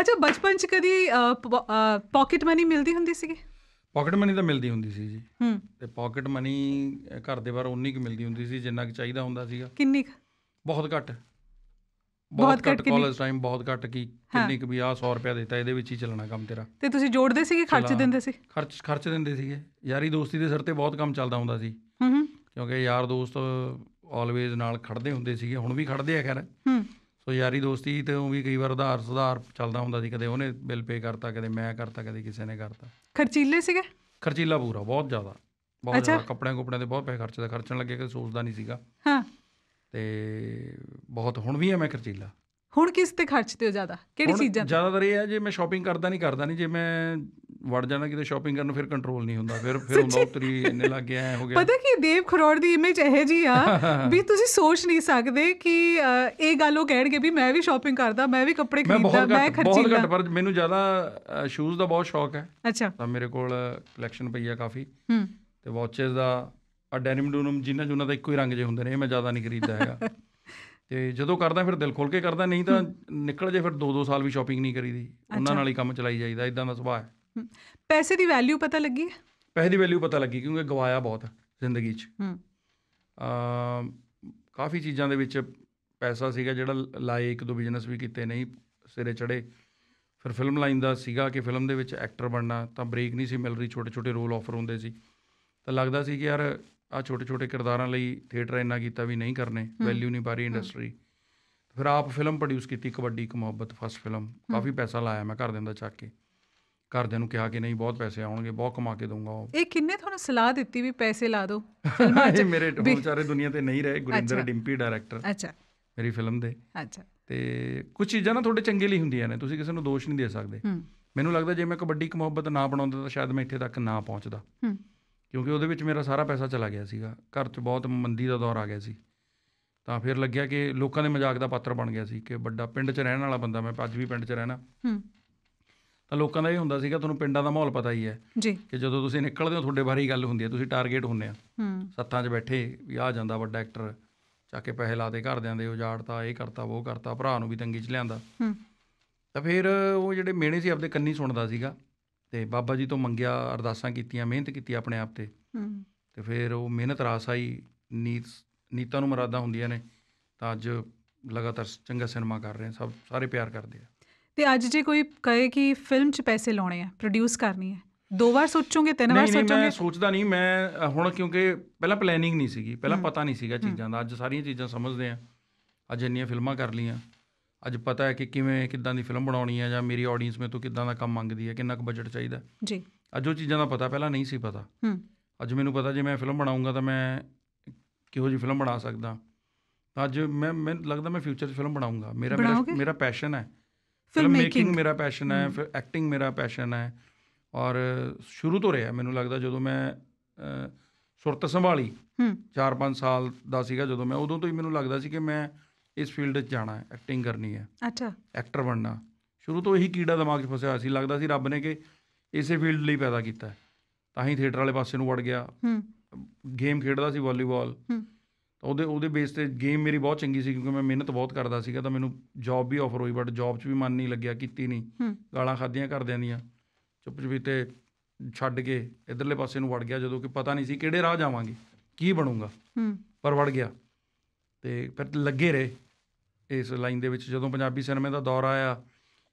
ਅੱਛਾ ਬਚਪਨ ਚ ਕਦੀ ਪਾਕਟ ਮਨੀ ਮਿਲਦੀ ਹੁੰਦੀ ਸੀਗੀ ਪਾਕਟ ਮਨੀ ਤਾਂ ਮਿਲਦੀ ਹੁੰਦੀ ਸੀ ਜੀ ਹੂੰ ਤੇ ਪਾਕਟ ਮਨੀ ਘਰ ਦੇ ਬਾਹਰ ਉਨੀ ਕੁ ਮਿਲਦੀ ਹੁੰਦੀ ਸੀ ਜਿੰਨਾ ਕਿ ਚਾਹੀਦਾ ਹੁੰਦਾ ਸੀਗਾ ਕਿੰਨੀ ਕੁ ਬਹੁਤ ਘੱਟ ਬਹੁਤ ਘੱਟ ਕਾਲਜ ਟਾਈਮ ਬਹੁਤ ਘੱਟ ਕੀ ਕਿੰਨੀ ਕੁ ਵੀ ਆ 100 ਰੁਪਿਆ ਦਿੱਤਾ ਇਹਦੇ ਵਿੱਚ ਹੀ ਚੱਲਣਾ ਕੰਮ ਤੇਰਾ ਤੇ ਤੁਸੀਂ ਜੋੜਦੇ ਸੀਗੇ ਖਰਚ ਦਿੰਦੇ ਸੀ ਖਰਚ ਖਰਚ ਦਿੰਦੇ ਸੀਗੇ ਯਾਰੀ ਦੋਸਤੀ ਦੇ ਸਿਰ ਤੇ ਬਹੁਤ ਕੰਮ ਚੱਲਦਾ ਹੁੰਦਾ ਸੀ ਹੂੰ ਕਿਉਂਕਿ ਯਾਰ ਦੋਸਤ ਆਲਵੇਜ਼ ਨਾਲ ਖੜਦੇ ਹੁੰਦੇ ਸੀਗੇ ਹੁਣ ਵੀ ਖੜਦੇ ਆ ਖੈਰ ਹੂੰ ਸੋ ਯਾਰੀ ਦੋਸਤੀ ਤੇ ਉਹ ਵੀ ਕਈ ਵਾਰ ਉਧਾਰ ਸੁਧਾਰ ਚੱਲਦਾ ਹੁੰਦਾ ਸੀ ਕਦੇ ਉਹਨੇ ਬਿੱਲ ਪੇ ਕਰਤਾ ਕਦੇ ਮੈਂ ਕਰਤਾ ਕਦੇ ਕਿਸੇ ਨੇ ਕਰਤਾ ਖਰਚੀਲੇ ਸੀਗੇ ਖਰਚੀਲਾ ਪੂਰਾ ਬਹੁਤ ਜ਼ਿਆਦਾ ਬਹੁਤ ਜ਼ਿਆਦਾ ਕੱਪੜਿਆਂ ਕੁਪੜਿਆਂ ਤੇ ਬਹੁਤ ਪੈਸੇ ਖਰਚਦਾ ਖਰਚਣ ਲੱਗੇ ਕਿ ਸੋਚਦਾ ਨਹੀਂ ਸੀਗਾ ਹਾਂ ਤੇ ਬਹੁਤ ਹੁਣ ਵੀ ਆ ਮੈਂ ਖਰਚੀਲਾ ਹੁਣ ਕਿਸ ਤੇ ਖਰਚਦੇ ਹੋ ਜ਼ਿਆਦਾ ਕਿਹੜੀ ਚੀਜ਼ਾਂ ਜ਼ਿਆਦਾਤਰ ਇਹ ਹੈ ਜੇ ਮੈਂ ਸ਼ਾਪਿੰਗ ਕਰਦਾ ਨਹੀਂ ਕਰਦਾ ਨਹੀਂ ਜੇ ਮੈਂ ਵੜ ਜਾਣਾ ਕਿਤੇ ਸ਼ਾਪਿੰਗ ਕਰਨ ਫਿਰ ਕੰਟਰੋਲ ਨਹੀਂ ਹੁੰਦਾ ਫਿਰ ਫਿਰ ਨੌਕਰੀ ਇੰਨੇ ਲੱਗ ਗਿਆ ਹੋ ਗਿਆ ਪਤਾ ਕੀ ਦੇਵ ਖਰੋੜ ਦੀ ਇਮੇਜ ਇਹ ਜੀ ਆ ਵੀ ਤੁਸੀਂ ਸੋਚ ਨਹੀਂ ਸਕਦੇ ਕਿ ਇਹ ਗੱਲ ਉਹ ਕਹਿਣਗੇ ਵੀ ਮੈਂ ਵੀ ਸ਼ਾਪਿੰਗ ਕਰਦਾ ਮੈਂ ਵੀ ਕੱਪੜੇ ਖਰੀਦਦਾ ਮੈਂ ਖਰਚੀ ਬਹੁਤ ਘੱਟ ਪਰ ਮੈਨੂੰ ਜ਼ਿਆਦਾ ਸ਼ੂਜ਼ ਦਾ ਬਹੁਤ ਸ਼ੌਕ ਹੈ ਅੱਛਾ ਤਾਂ ਮੇਰੇ ਕੋਲ ਕਲੈਕਸ਼ਨ ਪਈ ਆ ਕਾਫੀ ਹੂੰ ਤੇ ਵਾਚਸ ਦਾ ਆ ਡੈਨਿਮ ਡੂਨਮ ਜਿੰਨਾ ਜੁਨਾ ਦਾ ਇੱਕੋ ਹੀ ਰੰਗ ਜੇ ਹੁੰਦੇ ਨੇ ਇਹ ਮੈਂ ਜ਼ਿਆਦਾ ਨਹੀਂ ਖਰੀਦਦਾ ਹੈਗਾ ਤੇ ਜਦੋਂ ਕਰਦਾ ਫਿਰ ਦਿਲ ਖੋਲ ਕੇ ਕਰਦਾ ਨਹੀਂ ਤਾਂ ਨਿਕਲ ਜੇ ਫਿਰ 2-2 ਸਾਲ ਵੀ ਸ਼ਾਪਿੰਗ ਨਹੀਂ ਕਰੀਦੀ ਉਹਨਾਂ ਨਾਲ ਹੀ ਕੰਮ ਚਲਾਈ ਜਾਈਦਾ ਇਦਾਂ ਦਾ ਸੁਭਾਅ ਹੈ ਪੈਸੇ ਦੀ ਵੈਲਿਊ ਪਤਾ ਲੱਗੀ ਪੈਸੇ ਦੀ ਵੈਲਿਊ ਪਤਾ ਲੱਗੀ ਕਿਉਂਕਿ ਗਵਾਇਆ ਬਹੁਤ ਹੈ ਜ਼ਿੰਦਗੀ 'ਚ ਹੂੰ ਆ ਕਾਫੀ ਚੀਜ਼ਾਂ ਦੇ ਵਿੱਚ ਪੈਸਾ ਸੀਗਾ ਜਿਹੜਾ ਲਾਏ ਇੱਕ ਦੋ ਬਿਜ਼ਨਸ ਵੀ ਕੀਤੇ ਨਹੀਂ ਸਿਰੇ ਚੜੇ ਫਿਰ ਫਿਲਮ ਲਾਈਨ ਦਾ ਸੀਗਾ ਕਿ ਫਿਲਮ ਦੇ ਵਿੱਚ ਐਕਟਰ ਬਣਨਾ ਤਾਂ ਬ੍ਰੇਕ ਨਹੀਂ ਸੀ ਮਿਲ ਰਹੀ ਛੋਟੇ ਛੋਟੇ ਰੋਲ ਆਫਰ ਹੁੰਦੇ ਸੀ ਤਾਂ ਲੱਗਦਾ ਸੀ ਕਿ ਯਾਰ ਆ ਛੋਟੇ ਛੋਟੇ ਕਿਰਦਾਰਾਂ ਲਈ ਥੀਏਟਰ ਇੰਨਾ ਕੀਤਾ ਵੀ ਨਹੀਂ ਕਰਨੇ ਵੈਲਿਊ ਨਹੀਂ ਪਾਰੀ ਇੰਡਸਟਰੀ ਫਿਰ ਆਪ ਫਿਲਮ ਪ੍ਰੋਡਿਊਸ ਕੀਤੀ ਕਬੱਡੀ ਇੱਕ ਮੁਹੱਬਤ ਫਸਟ ਫਿਲਮ ਕਾਫੀ ਪੈਸਾ ਲਾਇਆ ਮੈਂ ਘਰ ਅੰਦਰ ਚੱਕ ਕੇ ਘਰਦਿਆਂ ਨੂੰ ਕਿਹਾ ਕਿ ਨਹੀਂ ਬਹੁਤ ਪੈਸੇ ਆਉਣਗੇ ਬਹੁਤ ਕਮਾ ਕੇ ਦਊਂਗਾ ਇਹ ਕਿੰਨੇ ਤੁਹਾਨੂੰ ਸਲਾਹ ਦਿੱਤੀ ਵੀ ਪੈਸੇ ਲਾ ਦਿਓ ਫਿਲਮਾਂ 'ਚ ਮੇਰੇ ਵਿਚਾਰੇ ਦੁਨੀਆ ਤੇ ਨਹੀਂ ਰਹੇ ਗੁਰਿੰਦਰ ਡਿੰਪੀ ਡਾਇਰੈਕਟਰ ਅੱਛਾ ਮੇਰੀ ਫਿਲਮ ਦੇ ਅੱਛਾ ਤੇ ਕੁਝ ਚੀਜ਼ਾਂ ਨਾ ਤੁਹਾਡੇ ਚੰਗੇ ਲਈ ਹੁੰਦੀਆਂ ਨੇ ਤੁਸੀਂ ਕਿਸੇ ਨੂੰ ਦੋਸ਼ ਨਹੀਂ ਦੇ ਸਕਦੇ ਮੈਨੂੰ ਲੱਗਦਾ ਜੇ ਮੈਂ ਕਬੱਡੀ ਇੱਕ ਮੁਹੱਬਤ ਨਾ ਬਣਾਉਂਦਾ ਤਾਂ ਸ਼ਾਇਦ ਮੈਂ ਇੱਥੇ ਤੱਕ ਨਾ ਪਹੁੰਚਦਾ ਕਿਉਂਕਿ ਉਹਦੇ ਵਿੱਚ ਮੇਰਾ ਸਾਰਾ ਪੈਸਾ ਚਲਾ ਗਿਆ ਸੀਗਾ ਘਰ 'ਚ ਬਹੁਤ ਮੰਦੀ ਦਾ ਦੌਰ ਆ ਗਿਆ ਸੀ ਤਾਂ ਫਿਰ ਲੱਗਿਆ ਕਿ ਲੋਕਾਂ ਦੇ ਮਜ਼ਾਕ ਦਾ ਪਾਤਰ ਬਣ ਗਿਆ ਸੀ ਕਿ ਵੱਡਾ ਪਿੰਡ 'ਚ ਰਹਿਣ ਵਾਲਾ ਬੰਦਾ ਮੈਂ ਅੱਜ ਵੀ ਪਿੰਡ 'ਚ ਰਹਿਣਾ ਤਾਂ ਲੋਕਾਂ ਦਾ ਇਹ ਹੁੰਦਾ ਸੀਗਾ ਤੁਹਾਨੂੰ ਪਿੰਡਾਂ ਦਾ ਮਾਹੌਲ ਪਤਾ ਹੀ ਹੈ ਜੀ ਕਿ ਜਦੋਂ ਤੁਸੀਂ ਨਿਕਲਦੇ ਹੋ ਤੁਹਾਡੇ ਬਾਰੇ ਹੀ ਗੱਲ ਹੁੰਦੀ ਹੈ ਤੁਸੀਂ ਟਾਰਗੇਟ ਹੁੰਨੇ ਆ ਸੱਤਾਂ 'ਚ ਬੈਠੇ ਵੀ ਆ ਜਾਂਦਾ ਵੱਡਾ ਐਕਟਰ ਚਾਕੇ ਕੇ ਪੈਸੇ ਦੇ ਘਰਦਿਆਂ ਦੇ ਉਜਾੜਤਾ ਇਹ ਕਰਤਾ ਉਹ ਕਰਤਾ ਭਰਾ ਨੂੰ ਵੀ ਤੰਗੀ 'ਚ ਲਿਆਂਦਾ ਤਾਂ ਫਿਰ ਉਹ ਜਿਹੜੇ ਮੇਣੇ ਸੀ ਆਪਦੇ ਕੰਨੀ ਸੁਣਦਾ ਸੀਗਾ ਤੇ ਬਾਬਾ ਜੀ ਤੋਂ ਮੰਗਿਆ ਅਰਦਾਸਾਂ ਕੀਤੀਆਂ ਮਿਹਨਤ ਕੀਤੀ ਆਪਣੇ ਆਪ ਤੇ ਤੇ ਫਿਰ ਉਹ ਮਿਹਨਤ ਰਾਸ ਆਈ ਨੀਤ ਨੀਤਾਂ ਨੂੰ ਮਰਾਦਾ ਹੁੰਦੀਆਂ ਨੇ ਤਾਂ ਅੱਜ ਲਗਾਤਾਰ ਚੰਗਾ ਸਿਨੇਮਾ ਕਰ ਰਹੇ ਸਭ ਸਾਰੇ ਪਿਆਰ ਕਰਦੇ ਆ ਤੇ ਅੱਜ ਜੇ ਕੋਈ ਕਹੇ ਕਿ ਫਿਲਮ 'ਚ ਪੈਸੇ ਲਾਉਣੇ ਆ ਪ੍ਰੋਡਿਊਸ ਕਰਨੀ ਹੈ ਦੋ ਵਾਰ ਸੋਚੋਗੇ ਤਿੰਨ ਵਾਰ ਸੋਚੋਗੇ ਨਹੀਂ ਮੈਂ ਸੋਚਦਾ ਨਹੀਂ ਮੈਂ ਹੁਣ ਕਿਉਂਕਿ ਪਹਿਲਾਂ ਪਲੈਨਿੰਗ ਨਹੀਂ ਸੀਗੀ ਪਹਿਲਾਂ ਪਤਾ ਨਹੀਂ ਸੀਗਾ ਚੀਜ਼ਾਂ ਦਾ ਅੱਜ ਸਾਰੀਆਂ ਚੀਜ਼ਾਂ ਸਮਝਦੇ ਆ ਅੱਜ ਇੰਨੀਆਂ ਫਿਲਮਾਂ ਕਰ ਲਈਆਂ ਅੱਜ ਪਤਾ ਹੈ ਕਿ ਕਿਵੇਂ ਕਿੱਦਾਂ ਦੀ ਫਿਲਮ ਬਣਾਉਣੀ ਹੈ ਜਾਂ ਮੇਰੀ ਆਡੀਅנס ਮੇ ਤੋਂ ਕਿੱਦਾਂ ਦਾ ਕੰਮ ਮੰਗਦੀ ਹੈ ਕਿੰਨਾ ਕੁ ਬਜਟ ਚਾਹੀਦਾ ਜੀ ਅੱਜ ਉਹ ਚੀਜ਼ਾਂ ਦਾ ਪਤਾ ਪਹਿਲਾਂ ਨਹੀਂ ਸੀ ਪਤਾ ਹੂੰ ਅੱਜ ਮੈਨੂੰ ਪਤਾ ਜੇ ਮੈਂ ਫਿਲਮ ਬਣਾਉਂਗਾ ਤਾਂ ਮੈਂ ਕਿਹੋ ਜੀ ਫਿਲਮ ਬਣਾ ਸਕਦਾ ਅੱਜ ਮੈਂ ਮੈਨੂੰ ਲੱਗਦਾ ਮੈਂ ਫਿਊਚਰ 'ਚ ਫਿਲਮ ਬਣਾਉਂਗਾ ਮੇਰਾ ਮੇਰਾ ਪੈਸ਼ਨ ਹੈ ਫਿਲਮ ਮੇਕਿੰਗ ਮੇਰਾ ਪੈਸ਼ਨ ਹੈ ਫਿਰ ਐਕਟਿੰਗ ਮੇਰਾ ਪੈਸ਼ਨ ਹੈ ਔਰ ਸ਼ੁਰੂ ਤੋਂ ਰਿਹਾ ਮੈਨੂੰ ਲੱਗਦਾ ਜਦੋਂ ਮੈਂ ਸੁਰਤ ਸੰਭਾਲੀ 4-5 ਸਾਲ ਦਾ ਸੀਗਾ ਜਦੋਂ ਮੈਂ ਉਦੋਂ ਤੋਂ ਹੀ ਮੈਨੂੰ ਲੱਗਦਾ ਸੀ ਕਿ ਮੈਂ ਇਸ ਫੀਲਡ 'ਚ ਜਾਣਾ ਹੈ ਐਕਟਿੰਗ ਕਰਨੀ ਹੈ ਅੱਛਾ ਐਕਟਰ ਬਣਨਾ ਸ਼ੁਰੂ ਤੋਂ ਇਹੀ ਕੀੜਾ ਦਿਮਾਗ 'ਚ ਫਸਿਆ ਹੋਇਆ ਸੀ ਲੱਗਦਾ ਸੀ ਰੱਬ ਨੇ ਕਿ ਇਸੇ ਫੀਲਡ ਲਈ ਪੈਦਾ ਕੀਤਾ ਤਾਂ ਹੀ ਥੀਏਟਰ ਵਾਲੇ ਪਾਸੇ ਨੂੰ ਵੜ ਗਿਆ ਹੂੰ ਗੇਮ ਖੇਡਦਾ ਸੀ ਵਾਲੀਬਾਲ ਉਹਦੇ ਉਹਦੇ ਬੇਸ ਤੇ ਗੇਮ ਮੇਰੀ ਬਹੁਤ ਚੰਗੀ ਸੀ ਕਿਉਂਕਿ ਮੈਂ ਮਿਹਨਤ ਬਹੁਤ ਕਰਦਾ ਸੀਗਾ ਤਾਂ ਮੈਨੂੰ ਜੌਬ ਵੀ ਆਫਰ ਹੋਈ ਬਟ ਜੌਬ 'ਚ ਵੀ ਮਨ ਨਹੀਂ ਲੱਗਿਆ ਕੀਤੀ ਨਹੀਂ ਗਾਲਾਂ ਖਾਧੀਆਂ ਕਰਦਿਆਂ ਦੀਆਂ ਚੁੱਪ ਤੇ ਛੱਡ ਕੇ ਇਧਰਲੇ ਪਾਸੇ ਨੂੰ ਵੜ ਗਿਆ ਜਦੋਂ ਕਿ ਪਤਾ ਨਹੀਂ ਸੀ ਕਿਹੜੇ ਰਾਹ ਜਾਵਾਂਗੇ ਕੀ ਬਣੂਗਾ ਪਰ ਵੜ ਗਿਆ ਤੇ ਫਿਰ ਲੱਗੇ ਰਹੇ ਇਸ ਲਾਈਨ ਦੇ ਵਿੱਚ ਜਦੋਂ ਪੰਜਾਬੀ ਸਿਨੇਮੇ ਦਾ ਦੌਰ ਆਇਆ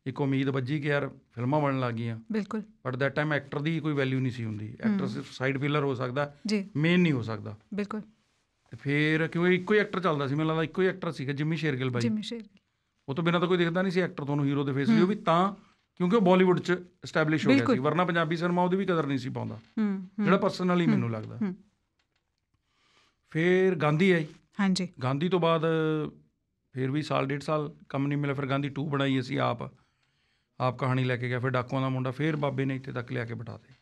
ਇੱਕ ਉਮੀਦ ਵੱਜੀ ਕਿ ਯਾਰ ਫਿਲਮਾਂ ਬਣਨ ਲੱਗੀਆਂ ਬਿਲਕੁਲ ਬਟ ਦੈਟ ਟਾਈਮ ਐਕਟਰ ਦੀ ਕੋਈ ਵੈਲਿਊ ਨਹੀਂ ਸੀ ਹੁੰਦੀ ਐਕਟਰ ਸਿਰਫ ਸਾਈਡ ਫਿਲਰ ਹੋ ਸਕਦਾ ਮੇਨ ਨਹੀਂ ਹੋ ਸਕਦਾ ਬਿਲਕੁਲ ਤੇ ਫਿਰ ਕਿਉਂਕਿ ਇੱਕੋ ਹੀ ਐਕਟਰ ਚੱਲਦਾ ਸੀ ਮੈਨੂੰ ਲੱਗਦਾ ਇੱਕੋ ਹੀ ਐਕਟਰ ਸੀਗਾ ਜਿਮੀ ਸ਼ੇਰਗਿਲ ਬਾਈ ਜਿਮੀ ਸ਼ੇਰਗਿਲ ਉਹ ਤੋਂ ਬਿਨਾਂ ਤਾਂ ਕੋਈ ਦਿਖਦਾ ਨਹੀਂ ਸੀ ਐਕਟਰ ਤੁਹਾਨੂੰ ਹੀਰੋ ਦੇ ਫੇਸ ਵੀ ਉਹ ਵੀ ਤਾਂ ਕਿਉਂਕਿ ਉਹ ਬਾਲੀਵੁੱਡ 'ਚ ਐਸਟੈਬਲਿਸ਼ ਹੋ ਗਿਆ ਸੀ ਵਰਨਾ ਪੰਜਾਬੀ ਸਿਨੇਮਾ ਉਹਦੀ ਵੀ ਕਦਰ ਨਹੀਂ ਸੀ ਪਾਉਂਦਾ ਜਿਹੜਾ ਪਰਸਨਲੀ ਮੈਨੂੰ ਲੱਗਦਾ ਫਿਰ ਗਾਂਧੀ ਆਈ ਹਾਂਜੀ ਗਾਂਧੀ ਤੋਂ ਬਾਅਦ ਫਿਰ ਵੀ ਸਾਲ ਡੇਢ ਸਾਲ ਕੰਮ ਨਹੀਂ ਮਿਲਿਆ ਫਿਰ ਗਾਂਧੀ 2 ਬਣਾਈ ਅਸੀਂ ਆਪ ਆਪ ਕਹਾਣੀ ਲੈ ਕੇ ਗਿਆ ਫਿਰ ਡਾਕੂਆਂ ਦਾ ਮੁੰਡਾ ਫਿਰ ਬਾਬੇ ਨੇ ਇੱਥੇ ਤੱਕ ਲਿਆ ਕੇ ਬਿਠਾ ਦੇ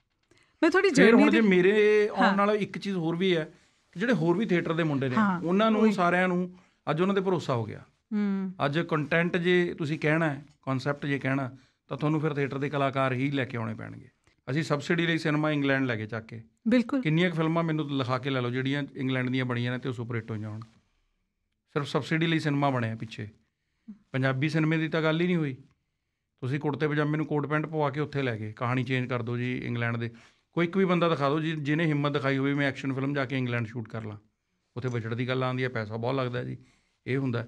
ਮੈਂ ਥੋੜੀ ਜਰਨੀ ਦੇ ਮੇਰੇ ਆਉਣ ਨਾਲ ਇੱਕ ਚੀਜ਼ ਹੋਰ ਵੀ ਹੈ ਜਿਹੜੇ ਹੋਰ ਵੀ ਥੀਏਟਰ ਦੇ ਮੁੰਡੇ ਨੇ ਉਹਨਾਂ ਨੂੰ ਸਾਰਿਆਂ ਨੂੰ ਅੱਜ ਉਹਨਾਂ ਤੇ ਭਰੋਸਾ ਹੋ ਗਿਆ ਹੂੰ ਅੱਜ ਕੰਟੈਂਟ ਜੇ ਤੁਸੀਂ ਕਹਿਣਾ ਹੈ ਕਨਸੈਪਟ ਜੇ ਕਹਿਣਾ ਤਾਂ ਤੁਹਾਨੂੰ ਫਿਰ ਥੀਏਟਰ ਦੇ ਕਲਾਕਾਰ ਹੀ ਲੈ ਕੇ ਆਉਣੇ ਪੈਣਗੇ ਅਸੀਂ ਸਬਸਿਡੀ ਲਈ ਸਿਨੇਮਾ ਇੰਗਲੈਂਡ ਲੈ ਕੇ ਚੱਕ ਕੇ ਬਿਲਕੁਲ ਕਿੰਨੀਆਂ ਫਿਲਮਾਂ ਮੈਨੂੰ ਲਿਖਾ ਕੇ ਲੈ ਲਓ ਜਿਹੜੀਆਂ ਇੰਗਲੈਂਡ ਦੀਆਂ ਬਣੀਆਂ ਨੇ ਤੇ ਉਹ ਸੁਪਰ ਹਿੱਟ ਹੋ ਜਾਣ ਸਿਰਫ ਸਬਸਿਡੀ ਲਈ ਸਿਨੇਮਾ ਬਣਿਆ ਪਿੱਛੇ ਪੰਜਾਬੀ ਸਿਨੇਮੇ ਦੀ ਤਾਂ ਗੱਲ ਹੀ ਨਹੀਂ ਹੋਈ ਤੁਸੀਂ ਕੁੜਤੇ ਪਜਾਮੇ ਨੂੰ ਕੋਟ ਪੈਂਟ ਪਵਾ ਕੇ ਉੱਥੇ ਲੈ ਗਏ ਕਹਾਣੀ ਚੇਂਜ ਕਰ ਦਿਓ ਜੀ ਇੰਗਲੈਂਡ ਦੇ ਕੋਈ ਇੱਕ ਵੀ ਬੰਦਾ ਦਿਖਾ ਦਿਓ ਜਿਹਨੇ ਹਿੰਮਤ ਦਿਖਾਈ ਹੋਵੇ ਮੈਂ ਐਕਸ਼ਨ ਫਿਲਮ ਜਾ ਕੇ ਇੰਗਲੈਂਡ ਸ਼ੂਟ ਕਰ ਲਾਂ ਉੱਥੇ ਬਜਟ ਦੀ ਗੱਲ ਆਉਂਦੀ ਹੈ ਪੈਸਾ ਬਹੁਤ ਲੱਗਦਾ ਜੀ ਇਹ ਹੁੰਦਾ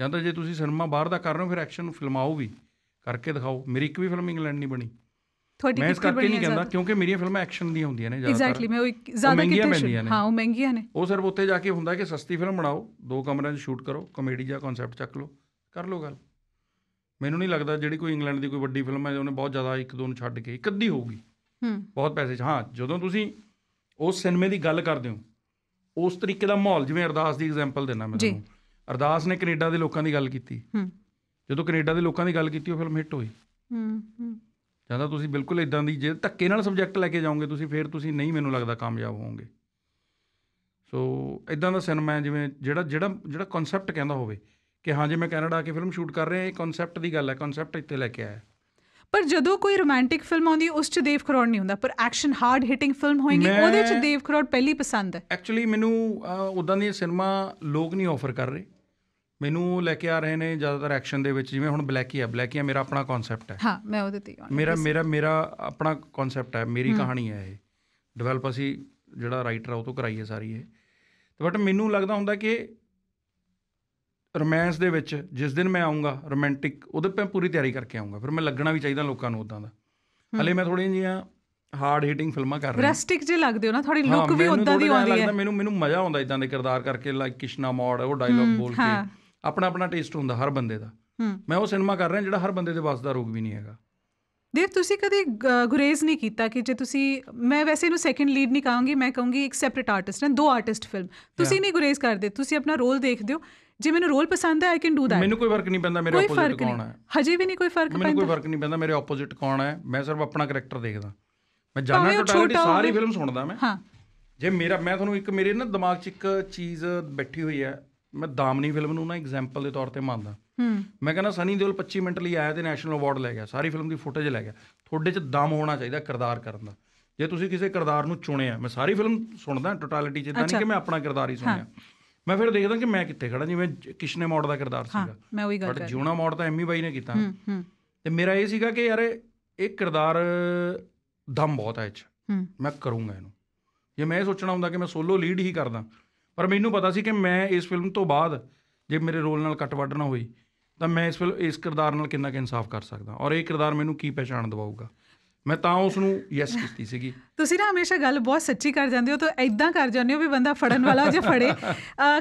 ਜਾਂ ਤਾਂ ਜੇ ਤੁਸੀਂ ਸਿਨੇਮਾ ਬਾਹਰ ਦਾ ਕਰ ਰਹੇ ਹੋ ਫਿਰ ਐਕਸ਼ਨ ਫਿਲਮਾਓ ਵੀ ਕਰਕੇ ਦਿਖਾਓ ਮੇਰੀ ਇੱਕ ਵੀ ਫਿਲਮ ਇੰਗਲੈਂਡ ਨਹੀਂ ਬਣੀ ਤੁਹਾਡੀ ਮੈਂ ਇਸ ਕਰਕੇ ਨਹੀਂ ਕਹਿੰਦਾ ਕਿਉਂਕਿ ਮੇਰੀਆਂ ਫਿਲਮਾਂ ਐਕਸ਼ਨ ਦੀਆਂ ਹੁੰਦੀਆਂ ਨੇ ਜ਼ਿਆਦਾ ਐਗਜ਼ੈਕਟਲੀ ਮੈਂ ਉਹ ਜ਼ਿਆਦਾ ਕਿਤੇ ਹਾਂ ਉਹ ਮਹਿੰਗੀਆਂ ਨੇ ਉਹ ਸਿਰਫ ਉੱਥੇ ਜਾ ਕੇ ਹੁੰਦਾ ਕਿ ਸਸਤੀ ਫਿਲਮ ਬਣਾਓ ਦੋ ਕਮਰਿਆਂ 'ਚ ਸ਼ੂਟ ਕਰੋ ਕਾਮੇਡੀ ਜਾਂ ਕਨਸੈਪਟ ਚੱਕ ਲਓ ਕਰ ਲਓ ਗੱਲ ਮੈਨੂੰ ਨਹੀਂ ਲੱਗਦਾ ਜਿਹੜੀ ਕੋਈ ਇੰਗਲੈਂਡ ਦੀ ਕੋਈ ਵੱਡੀ ਫਿਲਮ ਹੈ ਉਹਨੇ ਬਹੁਤ ਜ਼ਿਆਦਾ ਇੱਕ ਦੋ ਨੂੰ ਛੱਡ ਕੇ ਇੱਕ ਅੱਧੀ ਹੋਊਗੀ ਹੂੰ ਬਹੁਤ ਪੈਸੇ ਚ ਹਾਂ ਜਦੋਂ ਤੁਸੀਂ ਉਸ ਸਿਨੇਮੇ ਦੀ ਗੱਲ ਕਰਦੇ ਹੋ ਉਸ ਤਰੀਕੇ ਦਾ ਮਾਹੌਲ ਜਿਵੇਂ ਅਰਦਾਸ ਦੀ ਐਗਜ਼ਾਮਪਲ ਦੇਣਾ ਮੈਂ ਤੁਹਾਨੂੰ ਅਰਦਾਸ ਨੇ ਕੈਨੇਡਾ ਦੇ ਲੋਕਾਂ ਦੀ ਗੱਲ ਕੀਤੀ ਹੂੰ ਜਦੋਂ ਕੈਨੇਡਾ ਦੇ ਲੋਕਾਂ ਦੀ ਗੱਲ ਕੀਤੀ ਉਹ ਫਿਲਮ ਹਿੱਟ ਹੋਈ ਹੂੰ ਹੂੰ ਜਦੋਂ ਤੁਸੀਂ ਬਿਲਕੁਲ ਇਦਾਂ ਦੀ ਜੇ ਧੱਕੇ ਨਾਲ ਸਬਜੈਕਟ ਲੈ ਕੇ ਜਾਓਗੇ ਤੁਸੀਂ ਫਿਰ ਤੁਸੀਂ ਨਹੀਂ ਮੈਨੂੰ ਲੱਗਦਾ ਕਾਮਯਾਬ ਹੋਵੋਗੇ ਸੋ ਇਦਾਂ ਦਾ ਸਿਨੇਮਾ ਹੈ ਜਿਵੇਂ ਜਿਹੜਾ ਜਿਹੜਾ ਜਿਹੜਾ ਕਨਸੈਪਟ ਕਹਿੰਦਾ ਹੋਵੇ ਕਿ ਹਾਂ ਜੇ ਮੈਂ ਕੈਨੇਡਾ ਆ ਕੇ ਫਿਲਮ ਸ਼ੂਟ ਕਰ ਰਿਹਾ ਇਹ ਕਨਸੈਪਟ ਦੀ ਗੱਲ ਹੈ ਕਨਸੈਪਟ ਇੱਥੇ ਲੈ ਕੇ ਆਇਆ ਪਰ ਜਦੋਂ ਕੋਈ ਰੋਮਾਂਟਿਕ ਫਿਲਮ ਆਉਂਦੀ ਉਸ 'ਚ ਦੇਵ ਖਰੋੜ ਨਹੀਂ ਹੁੰਦਾ ਪਰ ਐਕਸ਼ਨ ਹਾਰਡ ਹਿਟਿੰਗ ਫਿਲਮ ਹੋਏਗੀ ਉਹਦੇ 'ਚ ਦੇਵ ਖਰੋੜ ਪਹਿਲੀ ਪਸੰਦ ਹੈ ਐਕਚੁਅਲੀ ਮੈਨੂੰ ਉਦਾਂ ਦੀ ਸਿਨੇਮਾ ਲੋਕ ਨਹੀਂ ਆਫਰ ਕਰ ਰਹੇ ਮੈਨੂੰ ਲੈ ਕੇ ਆ ਰਹੇ ਨੇ ਜ਼ਿਆਦਾਤਰ ਐਕਸ਼ਨ ਦੇ ਵਿੱਚ ਜਿਵੇਂ ਹੁਣ ਬਲੈਕੀ ਹੈ ਬਲੈਕੀ ਆ ਮੇਰਾ ਆਪਣਾ ਕਨਸੈਪਟ ਹੈ ਹਾਂ ਮੈਂ ਉਹਦੇ ਤੇ ਮੇਰਾ ਮੇਰਾ ਮੇਰਾ ਆਪਣਾ ਕਨਸੈਪਟ ਹੈ ਮੇਰੀ ਕਹਾਣੀ ਹੈ ਇਹ ਡਿਵੈਲਪ ਅਸੀਂ ਜਿਹੜਾ ਰਾਈਟਰ ਆ ਉਹ ਤੋਂ ਕਰਾਈ ਹੈ ਸਾਰੀ ਇਹ ਬਟ ਮੈਨੂੰ ਲੱਗਦਾ ਹੁੰਦਾ ਕਿ ਰੋਮਾਂਸ ਦੇ ਵਿੱਚ ਜਿਸ ਦਿਨ ਮੈਂ ਆਉਂਗਾ ਰੋਮਾਂਟਿਕ ਉਹਦੇ ਪੈ ਪੂਰੀ ਤਿਆਰੀ ਕਰਕੇ ਆਉਂਗਾ ਫਿਰ ਮੈਂ ਲੱਗਣਾ ਵੀ ਚਾਹੀਦਾ ਲੋਕਾਂ ਨੂੰ ਉਦਾਂ ਦਾ ਹਲੇ ਮੈਂ ਥੋੜੀਆਂ ਜੀਆਂ ਹਾਰਡ ਹਿਟਿੰਗ ਫਿਲਮਾਂ ਕਰ ਰਿਹਾ ਰੈਸਟਿਕ ਜੇ ਲੱਗਦੇ ਹੋ ਨਾ ਥੋੜੀ ਲੁੱਕ ਵੀ ਉਦਾਂ ਦੀ ਆਉਂਦੀ ਹੈ ਮੈਨੂੰ ਮੈਨੂੰ ਮਜ਼ਾ ਆਉਂਦਾ ਇਦਾਂ ਦੇ ਕਿਰਦਾਰ ਕਰਕੇ ਲਾਈਕ ਕਿਸ਼ਨਾ ਮੋੜ ਉਹ ਡਾਇਲੌਗ ਬੋਲ ਕੇ ਆਪਣਾ ਆਪਣਾ ਟੇਸਟ ਹੁੰਦਾ ਹਰ ਬੰਦੇ ਦਾ ਮੈਂ ਉਹ ਸਿਨੇਮਾ ਕਰ ਰਿਹਾ ਜਿਹੜਾ ਹਰ ਬੰਦੇ ਦੇ ਵਾਸਤੇ ਦਾ ਰੋਗ ਵੀ ਨਹੀਂ ਹੈਗਾ ਦੇਖ ਤੁਸੀਂ ਕਦੇ ਗੁਰੇਜ਼ ਨਹੀਂ ਕੀਤਾ ਕਿ ਜੇ ਤੁਸੀਂ ਮੈਂ ਵੈਸੇ ਇਹਨੂੰ ਸੈਕੰਡ ਲੀਡ ਨਹੀਂ ਕਹਾਂਗੀ ਮੈਂ ਕਹਾਂਗੀ ਇੱਕ ਸੈਪਰੇਟ ਆਰਟਿਸਟ ਨੇ ਦੋ ਆਰਟਿਸਟ ਫਿਲਮ ਤੁਸੀਂ ਨਹੀਂ ਗੁਰੇਜ਼ ਕਰਦੇ ਤੁਸੀਂ ਆਪਣਾ ਰੋਲ ਦੇਖਦੇ ਹੋ ਜੇ ਮੈਨੂੰ ਰੋਲ ਪਸੰਦ ਹੈ ਆਈ ਕੈਨ ਡੂ ਦੈਟ ਮੈਨੂੰ ਕੋਈ ਫਰਕ ਨਹੀਂ ਪੈਂਦਾ ਮੇਰੇ ਆਪੋਜ਼ਿਟ ਕੌਣ ਹੈ ਹਜੇ ਵੀ ਨਹੀਂ ਕੋਈ ਫਰਕ ਪੈਂਦਾ ਮੈਨੂੰ ਕੋਈ ਫਰਕ ਨਹੀਂ ਪੈਂਦਾ ਮੇਰੇ ਆਪੋਜ਼ਿਟ ਕੌਣ ਹੈ ਮੈਂ ਸਿਰਫ ਆਪਣਾ ਕੈਰੈਕਟਰ ਦੇਖਦਾ ਮੈਂ ਜਾਣਾ ਟੋਟਲੀ ਸਾਰੀ ਫਿਲਮ ਸੁਣਦਾ ਮੈਂ ਹਾਂ ਜੇ ਮੇਰਾ ਮੈਂ ਤੁਹਾਨੂੰ ਇੱਕ ਮੇਰੇ ਨਾ ਦਿਮਾਗ 'ਚ ਇੱਕ ਚੀਜ਼ ਬੈਠੀ ਹੋਈ ਹੈ ਮੈਂ ਦਾਮਨੀ ਫਿਲਮ ਨੂੰ ਨਾ ਐਗਜ਼ਾਮਪਲ ਦੇ ਤੌਰ ਤੇ ਮੰਨਦਾ ਮੈਂ ਕਹਿੰਦਾ ਸਨੀ ਦਿਓਲ 25 ਮਿੰਟ ਲਈ ਆਇਆ ਤੇ ਨੈਸ਼ਨਲ ਅਵਾਰਡ ਲੈ ਗਿਆ ਸਾਰੀ ਫਿਲਮ ਦੀ ਫੁਟੇਜ ਲੈ ਗਿਆ ਤੁਹਾਡੇ 'ਚ ਦਮ ਹੋਣਾ ਚਾਹੀਦਾ ਕਿਰਦਾਰ ਕਰਨ ਦਾ ਜੇ ਤੁਸੀਂ ਕਿਸੇ ਕਿਰਦਾਰ ਨੂੰ ਚੁਣਿਆ ਮੈਂ ਸਾਰੀ ਫਿਲਮ ਸੁਣਦਾ ਟੋਟੈਲਿਟੀ ਚ ਇਦਾਂ ਨਹੀਂ ਕਿ ਮੈਂ ਆਪਣਾ ਕਿਰਦਾਰ ਹੀ ਸੁਣਿਆ ਮੈਂ ਫਿਰ ਦੇਖਦਾ ਕਿ ਮੈਂ ਕਿੱਥੇ ਖੜਾ ਜਿਵੇਂ ਕਿਸ਼ਨੇ ਮੋੜ ਦਾ ਕਿਰਦਾਰ ਸੀਗਾ ਮੈਂ ਉਹੀ ਗੱਲ ਕਰ ਜਿਉਣਾ ਮੋੜ ਤਾਂ ਐਮੀ ਬਾਈ ਨੇ ਕੀਤਾ ਤੇ ਮੇਰਾ ਇਹ ਸੀਗਾ ਕਿ ਯਾਰ ਇਹ ਕਿਰਦਾਰ ਦਮ ਬਹੁਤ ਹੈ ਇਹ ਚ ਮੈਂ ਕਰੂੰਗਾ ਇਹਨੂੰ ਜੇ ਮੈਂ ਸੋਚਣਾ ਹੁੰਦਾ ਕਿ ਮੈਂ ਸੋਲੋ ਲੀਡ ਹੀ ਕਰਦਾ ਪਰ ਮੈਨੂੰ ਪਤਾ ਸੀ ਕਿ ਮੈਂ ਇਸ ਫਿਲਮ ਤੋਂ ਬਾਅਦ ਜੇ ਮੇਰੇ ਰੋਲ ਨਾਲ ਕੱਟ ਵੱਢ ਹੋਈ ਤਾਂ ਮੈਂ ਇਸ ਵੇਲੇ ਇਸ ਕਿਰਦਾਰ ਨਾਲ ਕਿੰਨਾ ਕਿ ਇਨਸਾਫ ਕਰ ਸਕਦਾ ਔਰ ਇਹ ਕਿਰਦਾਰ ਮੈਨੂੰ ਕੀ ਪਛਾਣ ਦਿਵਾਊਗਾ ਮੈਂ ਤਾਂ ਉਸ ਨੂੰ ਯੈਸ ਕੀਤੀ ਸੀਗੀ ਤੁਸੀਂ ਨਾ ਹਮੇਸ਼ਾ ਗੱਲ ਬਹੁਤ ਸੱਚੀ ਕਰ ਜਾਂਦੇ ਹੋ ਤਾਂ ਇਦਾਂ ਕਰ ਜਾਂਦੇ ਹੋ ਵੀ ਬੰਦਾ ਫੜਨ ਵਾਲਾ ਜੇ ਫੜੇ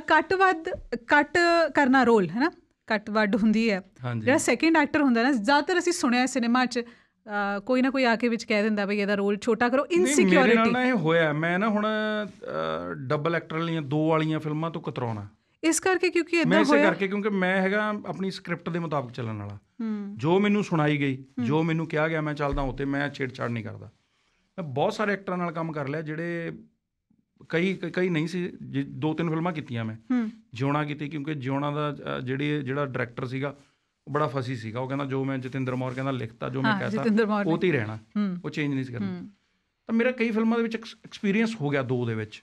ਕੱਟ ਵੱਦ ਕੱਟ ਕਰਨਾ ਰੋਲ ਹੈ ਨਾ ਕੱਟ ਵੱਡ ਹੁੰਦੀ ਹੈ ਜਿਹੜਾ ਸੈਕੰਡ ਐਕਟਰ ਹੁੰਦਾ ਨਾ ਜ਼ਿਆਦਾਤਰ ਅਸੀਂ ਸੁਣਿਆ ਸਿਨੇਮਾ 'ਚ ਕੋਈ ਨਾ ਕੋਈ ਆ ਕੇ ਵਿੱਚ ਕਹਿ ਦਿੰਦਾ ਬਈ ਇਹਦਾ ਰੋਲ ਛੋਟਾ ਕਰੋ ਇਨਸਿਕਿਉਰਿਟੀ ਨਹੀਂ ਮੇਰੇ ਨਾਲ ਇਹ ਹੋਇਆ ਮੈਂ ਨਾ ਹੁਣ ਡਬਲ ਐਕਟਰ ਲਈ ਦੋ ਵਾਲੀਆਂ ਫਿਲਮਾਂ ਤੋਂ ਕਤਰਾਉਣਾ ਇਸ ਕਰਕੇ ਕਿਉਂਕਿ ਇਦਾਂ ਹੋਇਆ ਮੈਂ ਇਸ ਕਰਕੇ ਕਿਉਂਕਿ ਮੈਂ ਹੈਗਾ ਆਪਣੀ ਸਕ੍ਰਿਪਟ ਦੇ ਮੁਤਾਬਕ ਚੱਲਣ ਵਾਲਾ ਜੋ ਮੈਨੂੰ ਸੁਣਾਈ ਗਈ ਜੋ ਮੈਨੂੰ ਕਿਹਾ ਗਿਆ ਮੈਂ ਚੱਲਦਾ ਉੱਤੇ ਮੈਂ ਛੇੜਛਾੜ ਨਹੀਂ ਕਰਦਾ ਮੈਂ ਬਹੁਤ ਸਾਰੇ ਐਕਟਰਾਂ ਨਾਲ ਕੰਮ ਕਰ ਲਿਆ ਜਿਹੜੇ ਕਈ ਕਈ ਨਹੀਂ ਸੀ ਦੋ ਤਿੰਨ ਫਿਲਮਾਂ ਕੀਤੀਆਂ ਮੈਂ ਜਿਉਣਾ ਕੀਤੀ ਕਿਉਂਕਿ ਜਿਉਣਾ ਦਾ ਜਿਹੜੇ ਜਿਹੜਾ ਡਾਇਰੈਕਟਰ ਸੀਗਾ ਬੜਾ ਫਸੀ ਸੀਗਾ ਉਹ ਕਹਿੰਦਾ ਜੋ ਮੈਂ ਜਤਿੰਦਰ ਮੌਰ ਕਹਿੰਦਾ ਲਿਖਤਾ ਜੋ ਮੈਂ ਕਹਤਾ ਉਹ ਤੇ ਹੀ ਰਹਿਣਾ ਉਹ ਚੇਂਜ ਨਹੀਂ ਸੀ ਕਰਨਾ ਤਾਂ ਮੇਰਾ ਕਈ ਫਿਲਮਾਂ ਦੇ ਵਿੱਚ ਐਕਸਪੀਰੀਅੰਸ ਹੋ ਗਿਆ ਦੋ ਦੇ ਵਿੱਚ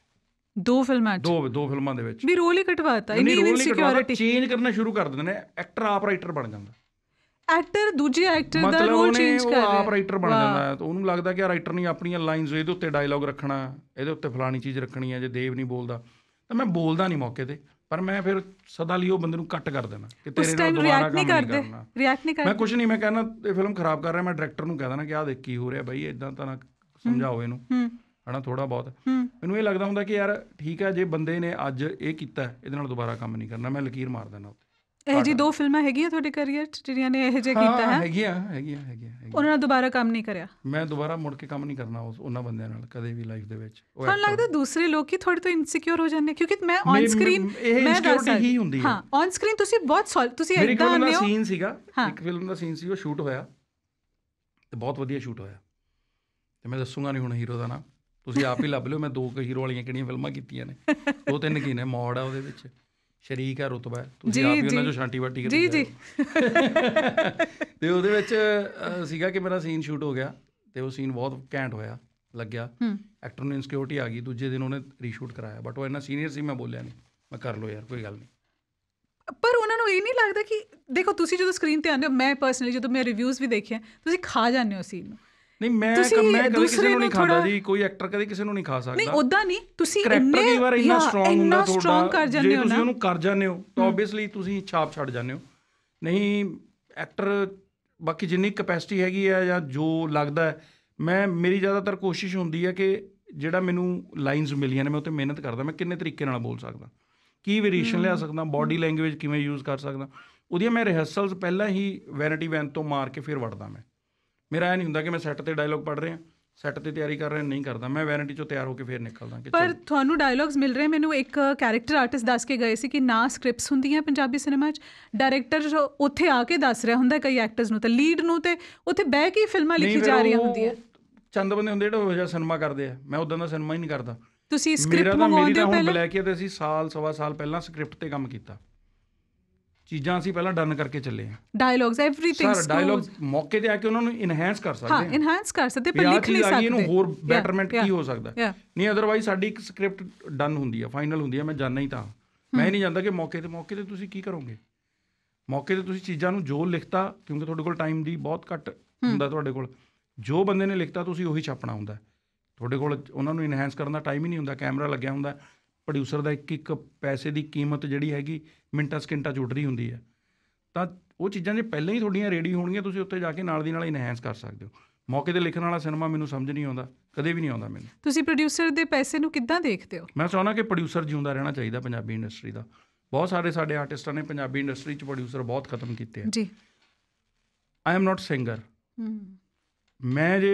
ਦੋ ਫਿਲਮਾਂ ਦੋ ਦੋ ਫਿਲਮਾਂ ਦੇ ਵਿੱਚ ਵੀ ਰੋਲ ਹੀ ਕਟਵਾਤਾ ਇਹ ਨਹੀਂ ਸਿਕਿਉਰਿਟੀ ਚੇਂਜ ਕਰਨਾ ਸ਼ੁਰੂ ਕਰ ਦਿੰਦੇ ਨੇ ਐਕਟਰ ਆਪ ਰਾਈਟਰ ਬਣ ਜਾਂਦਾ ਐਕਟਰ ਦੂਜੇ ਐਕਟਰ ਦਾ ਰੋਲ ਚੇਂਜ ਕਰ ਰਿਹਾ ਮਤਲਬ ਆਪ ਰਾਈਟਰ ਬਣ ਜਾਂਦਾ ਤਾਂ ਉਹਨੂੰ ਲੱਗਦਾ ਕਿ ਆ ਰਾਈਟਰ ਨੇ ਆਪਣੀਆਂ ਲਾਈਨਸ ਇਹਦੇ ਉੱਤੇ ਡਾਇਲੌਗ ਰੱਖਣਾ ਇਹਦੇ ਉੱਤੇ ਫਲਾਣੀ ਚੀਜ਼ ਰੱਖਣੀ ਹੈ ਜੇ ਦੇਵ ਨਹੀਂ ਬੋਲਦਾ ਤਾਂ ਮੈਂ ਬੋਲਦਾ ਨਹੀਂ ਮੌਕੇ ਤੇ ਪਰ ਮੈਂ ਫਿਰ ਸਦਾ ਲਈ ਉਹ ਬੰਦੇ ਨੂੰ ਕੱਟ ਕਰ ਦੇਣਾ ਕਿ ਤੇਰੇ ਨਾਲ ਦੁਬਾਰਾ ਕੰਮ ਨਹੀਂ ਕਰਦੇ ਰਿਐਕਟ ਨਹੀਂ ਕਰਦੇ ਮੈਂ ਕੁਝ ਨਹੀਂ ਮੈਂ ਕਹਿੰਦਾ ਇਹ ਫਿਲਮ ਖਰਾਬ ਕਰ ਰਿਹਾ ਮੈਂ ਡਾਇਰੈਕਟਰ ਨੂੰ ਕਹਿ ਦੇਣਾ ਕਿ ਆ ਦੇਖ ਕੀ ਹੋ ਰਿਹਾ ਬਾਈ ਇਦਾਂ ਤਾਂ ਨਾ ਸਮਝਾਓ ਇਹਨੂੰ ਹਨਾ ਥੋੜਾ ਬਹੁਤ ਮੈਨੂੰ ਇਹ ਲੱਗਦਾ ਹੁੰਦਾ ਕਿ ਯਾਰ ਠੀਕ ਹੈ ਜੇ ਬੰਦੇ ਨੇ ਅੱਜ ਇਹ ਕੀਤਾ ਇਹਦੇ ਨਾਲ ਦੁਬਾਰਾ ਕੰਮ ਨਹੀਂ ਕਰਨਾ ਮੈਂ ਲਕੀਰ ਮਾਰ ਦੇਣਾ ਉੱਤੇ ਇਹ ਜੀ ਦੋ ਫਿਲਮਾਂ ਹੈਗੀਆਂ ਤੁਹਾਡੇ ਕੈਰੀਅਰ 'ਚ ਜਿਹੜੀਆਂ ਨੇ ਇਹ ਜੇ ਕੀਤਾ ਹੈ ਹੈਗੀਆਂ ਹੈਗੀਆਂ ਹੈਗੀਆਂ ਉਹਨਾਂ ਨਾਲ ਦੁਬਾਰਾ ਕੰਮ ਨਹੀਂ ਕਰਿਆ ਮੈਂ ਦੁਬਾਰਾ ਮੁੜ ਕੇ ਕੰਮ ਨਹੀਂ ਕਰਨਾ ਉਸ ਉਹਨਾਂ ਬੰਦਿਆਂ ਨਾਲ ਕਦੇ ਵੀ ਲਾਈਫ ਦੇ ਵਿੱਚ ਹਾਂ ਲੱਗਦਾ ਦੂਸਰੇ ਲੋਕੀ ਥੋੜੇ ਤੋਂ ਇਨਸਿਕਿਉਰ ਹੋ ਜਾਂਦੇ ਕਿਉਂਕਿ ਮੈਂ ਔਨ ਸਕਰੀਨ ਮੈਂ ਦੱਸ ਹੀ ਹੁੰਦੀ ਹੈ ਹਾਂ ਔਨ ਸਕਰੀਨ ਤੁਸੀਂ ਬਹੁਤ ਸੌਲ ਤੁਸੀਂ ਇਦਾਂ ਆਉਂਦੇ ਹੋ ਸੀਨ ਸੀਗਾ ਇੱਕ ਫਿਲਮ ਦਾ ਸੀਨ ਸੀ ਉਹ ਸ਼ੂਟ ਹੋਇਆ ਤੇ ਬਹੁਤ ਵਧੀਆ ਸ਼ੂਟ ਹੋਇਆ ਤੇ ਮੈਂ ਦੱਸੂਗਾ ਨਹੀਂ ਹੁਣ ਹੀਰੋ ਦਾ ਨਾਮ ਤੁਸੀਂ ਆਪ ਹੀ ਲੱਭ ਲਿਓ ਮੈਂ ਦੋ ਕ ਹੀਰੋ ਵਾਲੀਆਂ ਕਿਹੜੀਆਂ ਫਿਲਮਾਂ ਕੀਤੀਆਂ ਨੇ ਦੋ ਤਿੰਨ ਕੀ ਨੇ ਮੌੜ ਆ ਉਹਦੇ ਵਿੱਚ ਸ਼ਰੀਕ ਆ ਰਤਬਾ ਤੁਸੀਂ ਆਪ ਹੀ ਉਹਨਾਂ ਜੋ ਸ਼ਾਂਟੀ ਵਾਟੀ ਕਰਦੇ ਜੀ ਜੀ ਤੇ ਉਹਦੇ ਵਿੱਚ ਸੀਗਾ ਕਿ ਮੇਰਾ ਸੀਨ ਸ਼ੂਟ ਹੋ ਗਿਆ ਤੇ ਉਹ ਸੀਨ ਬਹੁਤ ਘੈਂਟ ਹੋਇਆ ਲੱਗਿਆ ਐਕਟਰ ਨੂੰ ਇਨਸਕਿਉਰਿਟੀ ਆ ਗਈ ਦੂਜੇ ਦਿਨ ਉਹਨੇ ਰੀਸ਼ੂਟ ਕਰਾਇਆ ਬਟ ਉਹ ਇੰਨਾ ਸੀਨੀਅਰ ਸੀ ਮੈਂ ਬੋਲਿਆ ਨਹੀਂ ਮੈਂ ਕਰ ਲੋ ਯਾਰ ਕੋਈ ਗੱਲ ਨਹੀਂ ਪਰ ਉਹਨਾਂ ਨੂੰ ਇਹ ਨਹੀਂ ਲੱਗਦਾ ਕਿ ਦੇਖੋ ਤੁਸੀਂ ਜਦੋਂ ਸਕਰੀਨ ਤੇ ਆਉਂਦੇ ਹੋ ਮੈਂ ਪਰਸਨਲੀ ਜਦੋਂ ਮੈਂ ਰਿਵਿਊਜ਼ ਵੀ ਦੇਖਿਆ ਤੁਸੀਂ ਖਾ ਜਾਂਦੇ ਹੋ ਸੀਨ ਨੂੰ ਨਹੀਂ ਮੈਂ ਮੈਂ ਕਦੇ ਕਿਸੇ ਨੂੰ ਨਹੀਂ ਖਾਂਦਾ ਜੀ ਕੋਈ ਐਕਟਰ ਕਦੇ ਕਿਸੇ ਨੂੰ ਨਹੀਂ ਖਾ ਸਕਦਾ ਨਹੀਂ ਉਦਾਂ ਨਹੀਂ ਤੁਸੀਂ ਇੰਨੇ ਕਈ ਵਾਰ ਇੰਨਾ ਸਟਰੋਂਗ ਹੁੰਦਾ ਤੁਹਾਡਾ ਜੇ ਤੁਸੀਂ ਉਹਨੂੰ ਕਰ ਜਾਂਦੇ ਹੋ ਤਾਂ ਆਬਵੀਅਸਲੀ ਤੁਸੀਂ ਛਾਪ ਛੱਡ ਜਾਂਦੇ ਹੋ ਨਹੀਂ ਐਕਟਰ ਬਾਕੀ ਜਿੰਨੀ ਕਪੈਸਿਟੀ ਹੈਗੀ ਆ ਜਾਂ ਜੋ ਲੱਗਦਾ ਮੈਂ ਮੇਰੀ ਜ਼ਿਆਦਾਤਰ ਕੋਸ਼ਿਸ਼ ਹੁੰਦੀ ਹੈ ਕਿ ਜਿਹੜਾ ਮੈਨੂੰ ਲਾਈਨਸ ਮਿਲੀਆਂ ਨੇ ਮੈਂ ਉੱਤੇ ਮਿਹਨਤ ਕਰਦਾ ਮੈਂ ਕਿੰਨੇ ਤਰੀਕੇ ਨਾਲ ਬੋਲ ਸਕਦਾ ਕੀ ਵੇਰੀਏਸ਼ਨ ਲਿਆ ਸਕਦਾ ਬਾਡੀ ਲੈਂਗੁਏਜ ਕਿਵੇਂ ਯੂਜ਼ ਕਰ ਸਕਦਾ ਉਹਦੀਆਂ ਮੈਂ ਰਿਹਰਸਲਸ ਪਹਿਲਾਂ ਹੀ ਵੈਰੀਟੀ ਵੈਨ ਤੋਂ ਮਾਰ ਕੇ ਫਿਰ ਵੜਦਾ ਮੈਂ ਮੇਰਾ ਇਹ ਨਹੀਂ ਹੁੰਦਾ ਕਿ ਮੈਂ ਸੈੱਟ ਤੇ ਡਾਇਲੌਗ ਪੜ ਰਿਹਾ ਸੈੱਟ ਤੇ ਤਿਆਰੀ ਕਰ ਰਿਹਾ ਨਹੀਂ ਕਰਦਾ ਮੈਂ ਵੈਰੰਟੀ ਚੋਂ ਤਿਆਰ ਹੋ ਕੇ ਫੇਰ ਨਿਕਲਦਾ ਪਰ ਤੁਹਾਨੂੰ ਡਾਇਲੌਗਸ ਮਿਲ ਰਹੇ ਮੈਨੂੰ ਇੱਕ ਕੈਰੈਕਟਰ ਆਰਟਿਸਟ ਦੱਸ ਕੇ ਗਏ ਸੀ ਕਿ ਨਾ ਸਕ੍ਰਿਪਟਸ ਹੁੰਦੀਆਂ ਪੰਜਾਬੀ ਸਿਨੇਮਾ 'ਚ ਡਾਇਰੈਕਟਰ ਉੱਥੇ ਆ ਕੇ ਦੱਸ ਰਿਹਾ ਹੁੰਦਾ ਕਈ ਐਕਟਰਸ ਨੂੰ ਤਾਂ ਲੀਡ ਨੂੰ ਤੇ ਉੱਥੇ ਬਹਿ ਕੇ ਫਿਲਮਾਂ ਲਿਖੀ ਜਾ ਰਹੀਆਂ ਹੁੰਦੀਆਂ ਚੰਦ ਬੰਦੇ ਹੁੰਦੇ ਜਿਹੜੇ ਉਹ ਜਿਹਾ ਸਿਨੇਮਾ ਕਰਦੇ ਆ ਮੈਂ ਉਦਾਂ ਦਾ ਸਿਨੇਮਾ ਹੀ ਨਹੀਂ ਕਰਦਾ ਤੁਸੀਂ ਸਕ੍ਰਿਪਟ ਮੰਗਵਾਉਂਦੇ ਹੋ ਪਹਿਲਾਂ ਮੇਰਾ ਤਾਂ ਮੇਰੀ ਤਾਂ ਹੁਣ ਤੇ ਅਸੀਂ ਸਾਲ ਸਵਾ ਸਾਲ ਪਹਿਲਾਂ ਸਕ੍ਰਿਪਟ ਤੇ ਕੰਮ ਕੀਤਾ ਚੀਜ਼ਾਂ ਅਸੀਂ ਪਹਿਲਾਂ ਡਨ ਕਰਕੇ ਚੱਲੇ ਆ ਡਾਇਲੌਗਸ एवरीथिंग ਸਰ ਡਾਇਲੌਗ ਮੌਕੇ ਤੇ ਆ ਕੇ ਉਹਨਾਂ ਨੂੰ ਇਨਹਾਂਸ ਕਰ ਸਕਦੇ ਆ ਹਾਂ ਇਨਹਾਂਸ ਕਰ ਸਕਦੇ ਪਰ ਲਿਖ ਨਹੀਂ ਸਕਦੇ ਇਹਨੂੰ ਹੋਰ ਬੈਟਰਮੈਂਟ ਕੀ ਹੋ ਸਕਦਾ ਨਹੀਂ ਅਦਰਵਾਈਜ਼ ਸਾਡੀ ਇੱਕ ਸਕ੍ਰਿਪਟ ਡਨ ਹੁੰਦੀ ਆ ਫਾਈਨਲ ਹੁੰਦੀ ਆ ਮੈਂ ਜਾਣਾ ਹੀ ਤਾਂ ਮੈਂ ਨਹੀਂ ਜਾਂਦਾ ਕਿ ਮੌਕੇ ਤੇ ਮੌਕੇ ਤੇ ਤੁਸੀਂ ਕੀ ਕਰੋਗੇ ਮੌਕੇ ਤੇ ਤੁਸੀਂ ਚੀਜ਼ਾਂ ਨੂੰ ਜੋ ਲਿਖਤਾ ਕਿਉਂਕਿ ਤੁਹਾਡੇ ਕੋਲ ਟਾਈਮ ਦੀ ਬਹੁਤ ਘੱਟ ਹੁੰਦਾ ਤੁਹਾਡੇ ਕੋਲ ਜੋ ਬੰਦੇ ਨੇ ਲਿਖਤਾ ਤੁਸੀਂ ਉਹੀ ਛਾਪਣਾ ਹੁੰਦਾ ਤੁਹਾਡੇ ਕੋਲ ਉਹਨਾਂ ਨੂੰ ਇਨਹਾਂਸ ਕਰਨ ਦਾ ਟਾਈਮ ਹੀ ਨਹੀਂ ਹੁੰਦਾ ਕੈਮਰਾ ਲੱਗਿਆ ਹੁੰਦਾ ਪ੍ਰੋਡਿਊਸਰ ਦਾ ਇੱਕ ਇੱਕ ਪੈਸੇ ਦੀ ਕੀਮਤ ਜਿਹੜੀ ਹੈਗੀ ਮਿੰਟਾਂ ਸਕਿੰਟਾਂ 'ਚ ਉੱਡ ਰਹੀ ਹੁੰਦੀ ਹੈ ਤਾਂ ਉਹ ਚੀਜ਼ਾਂ ਜੇ ਪਹਿਲਾਂ ਹੀ ਤੁਹਾਡੀਆਂ ਰੈਡੀ ਹੋਣਗੀਆਂ ਤੁਸੀਂ ਉੱਥੇ ਜਾ ਕੇ ਨਾਲ ਦੀ ਨਾਲ ਇਨਹੈਂਸ ਕਰ ਸਕਦੇ ਹੋ ਮੌਕੇ ਤੇ ਲਿਖਣ ਵਾਲਾ ਸਿਨੇਮਾ ਮੈਨੂੰ ਸਮਝ ਨਹੀਂ ਆਉਂਦਾ ਕਦੇ ਵੀ ਨਹੀਂ ਆਉਂਦਾ ਮੈਨੂੰ ਤੁਸੀਂ ਪ੍ਰੋਡਿਊਸਰ ਦੇ ਪੈਸੇ ਨੂੰ ਕਿੱਦਾਂ ਦੇਖਦੇ ਹੋ ਮੈਂ ਚਾਹੁੰਦਾ ਕਿ ਪ੍ਰੋਡਿਊਸਰ ਜਿਉਂਦਾ ਰਹਿਣਾ ਚਾਹੀਦਾ ਪੰਜਾਬੀ ਇੰਡਸਟਰੀ ਦਾ ਬਹੁਤ ਸਾਰੇ ਸਾਡੇ ਆਰਟਿਸਟਾਂ ਨੇ ਪੰਜਾਬੀ ਇੰਡਸਟਰੀ 'ਚ ਪ੍ਰੋਡਿਊਸਰ ਬਹੁਤ ਖਤਮ ਕੀਤੇ ਆ ਜੀ ਆਈ ਐਮ ਨਾਟ ਸਿੰਗਰ ਮੈਂ ਜੇ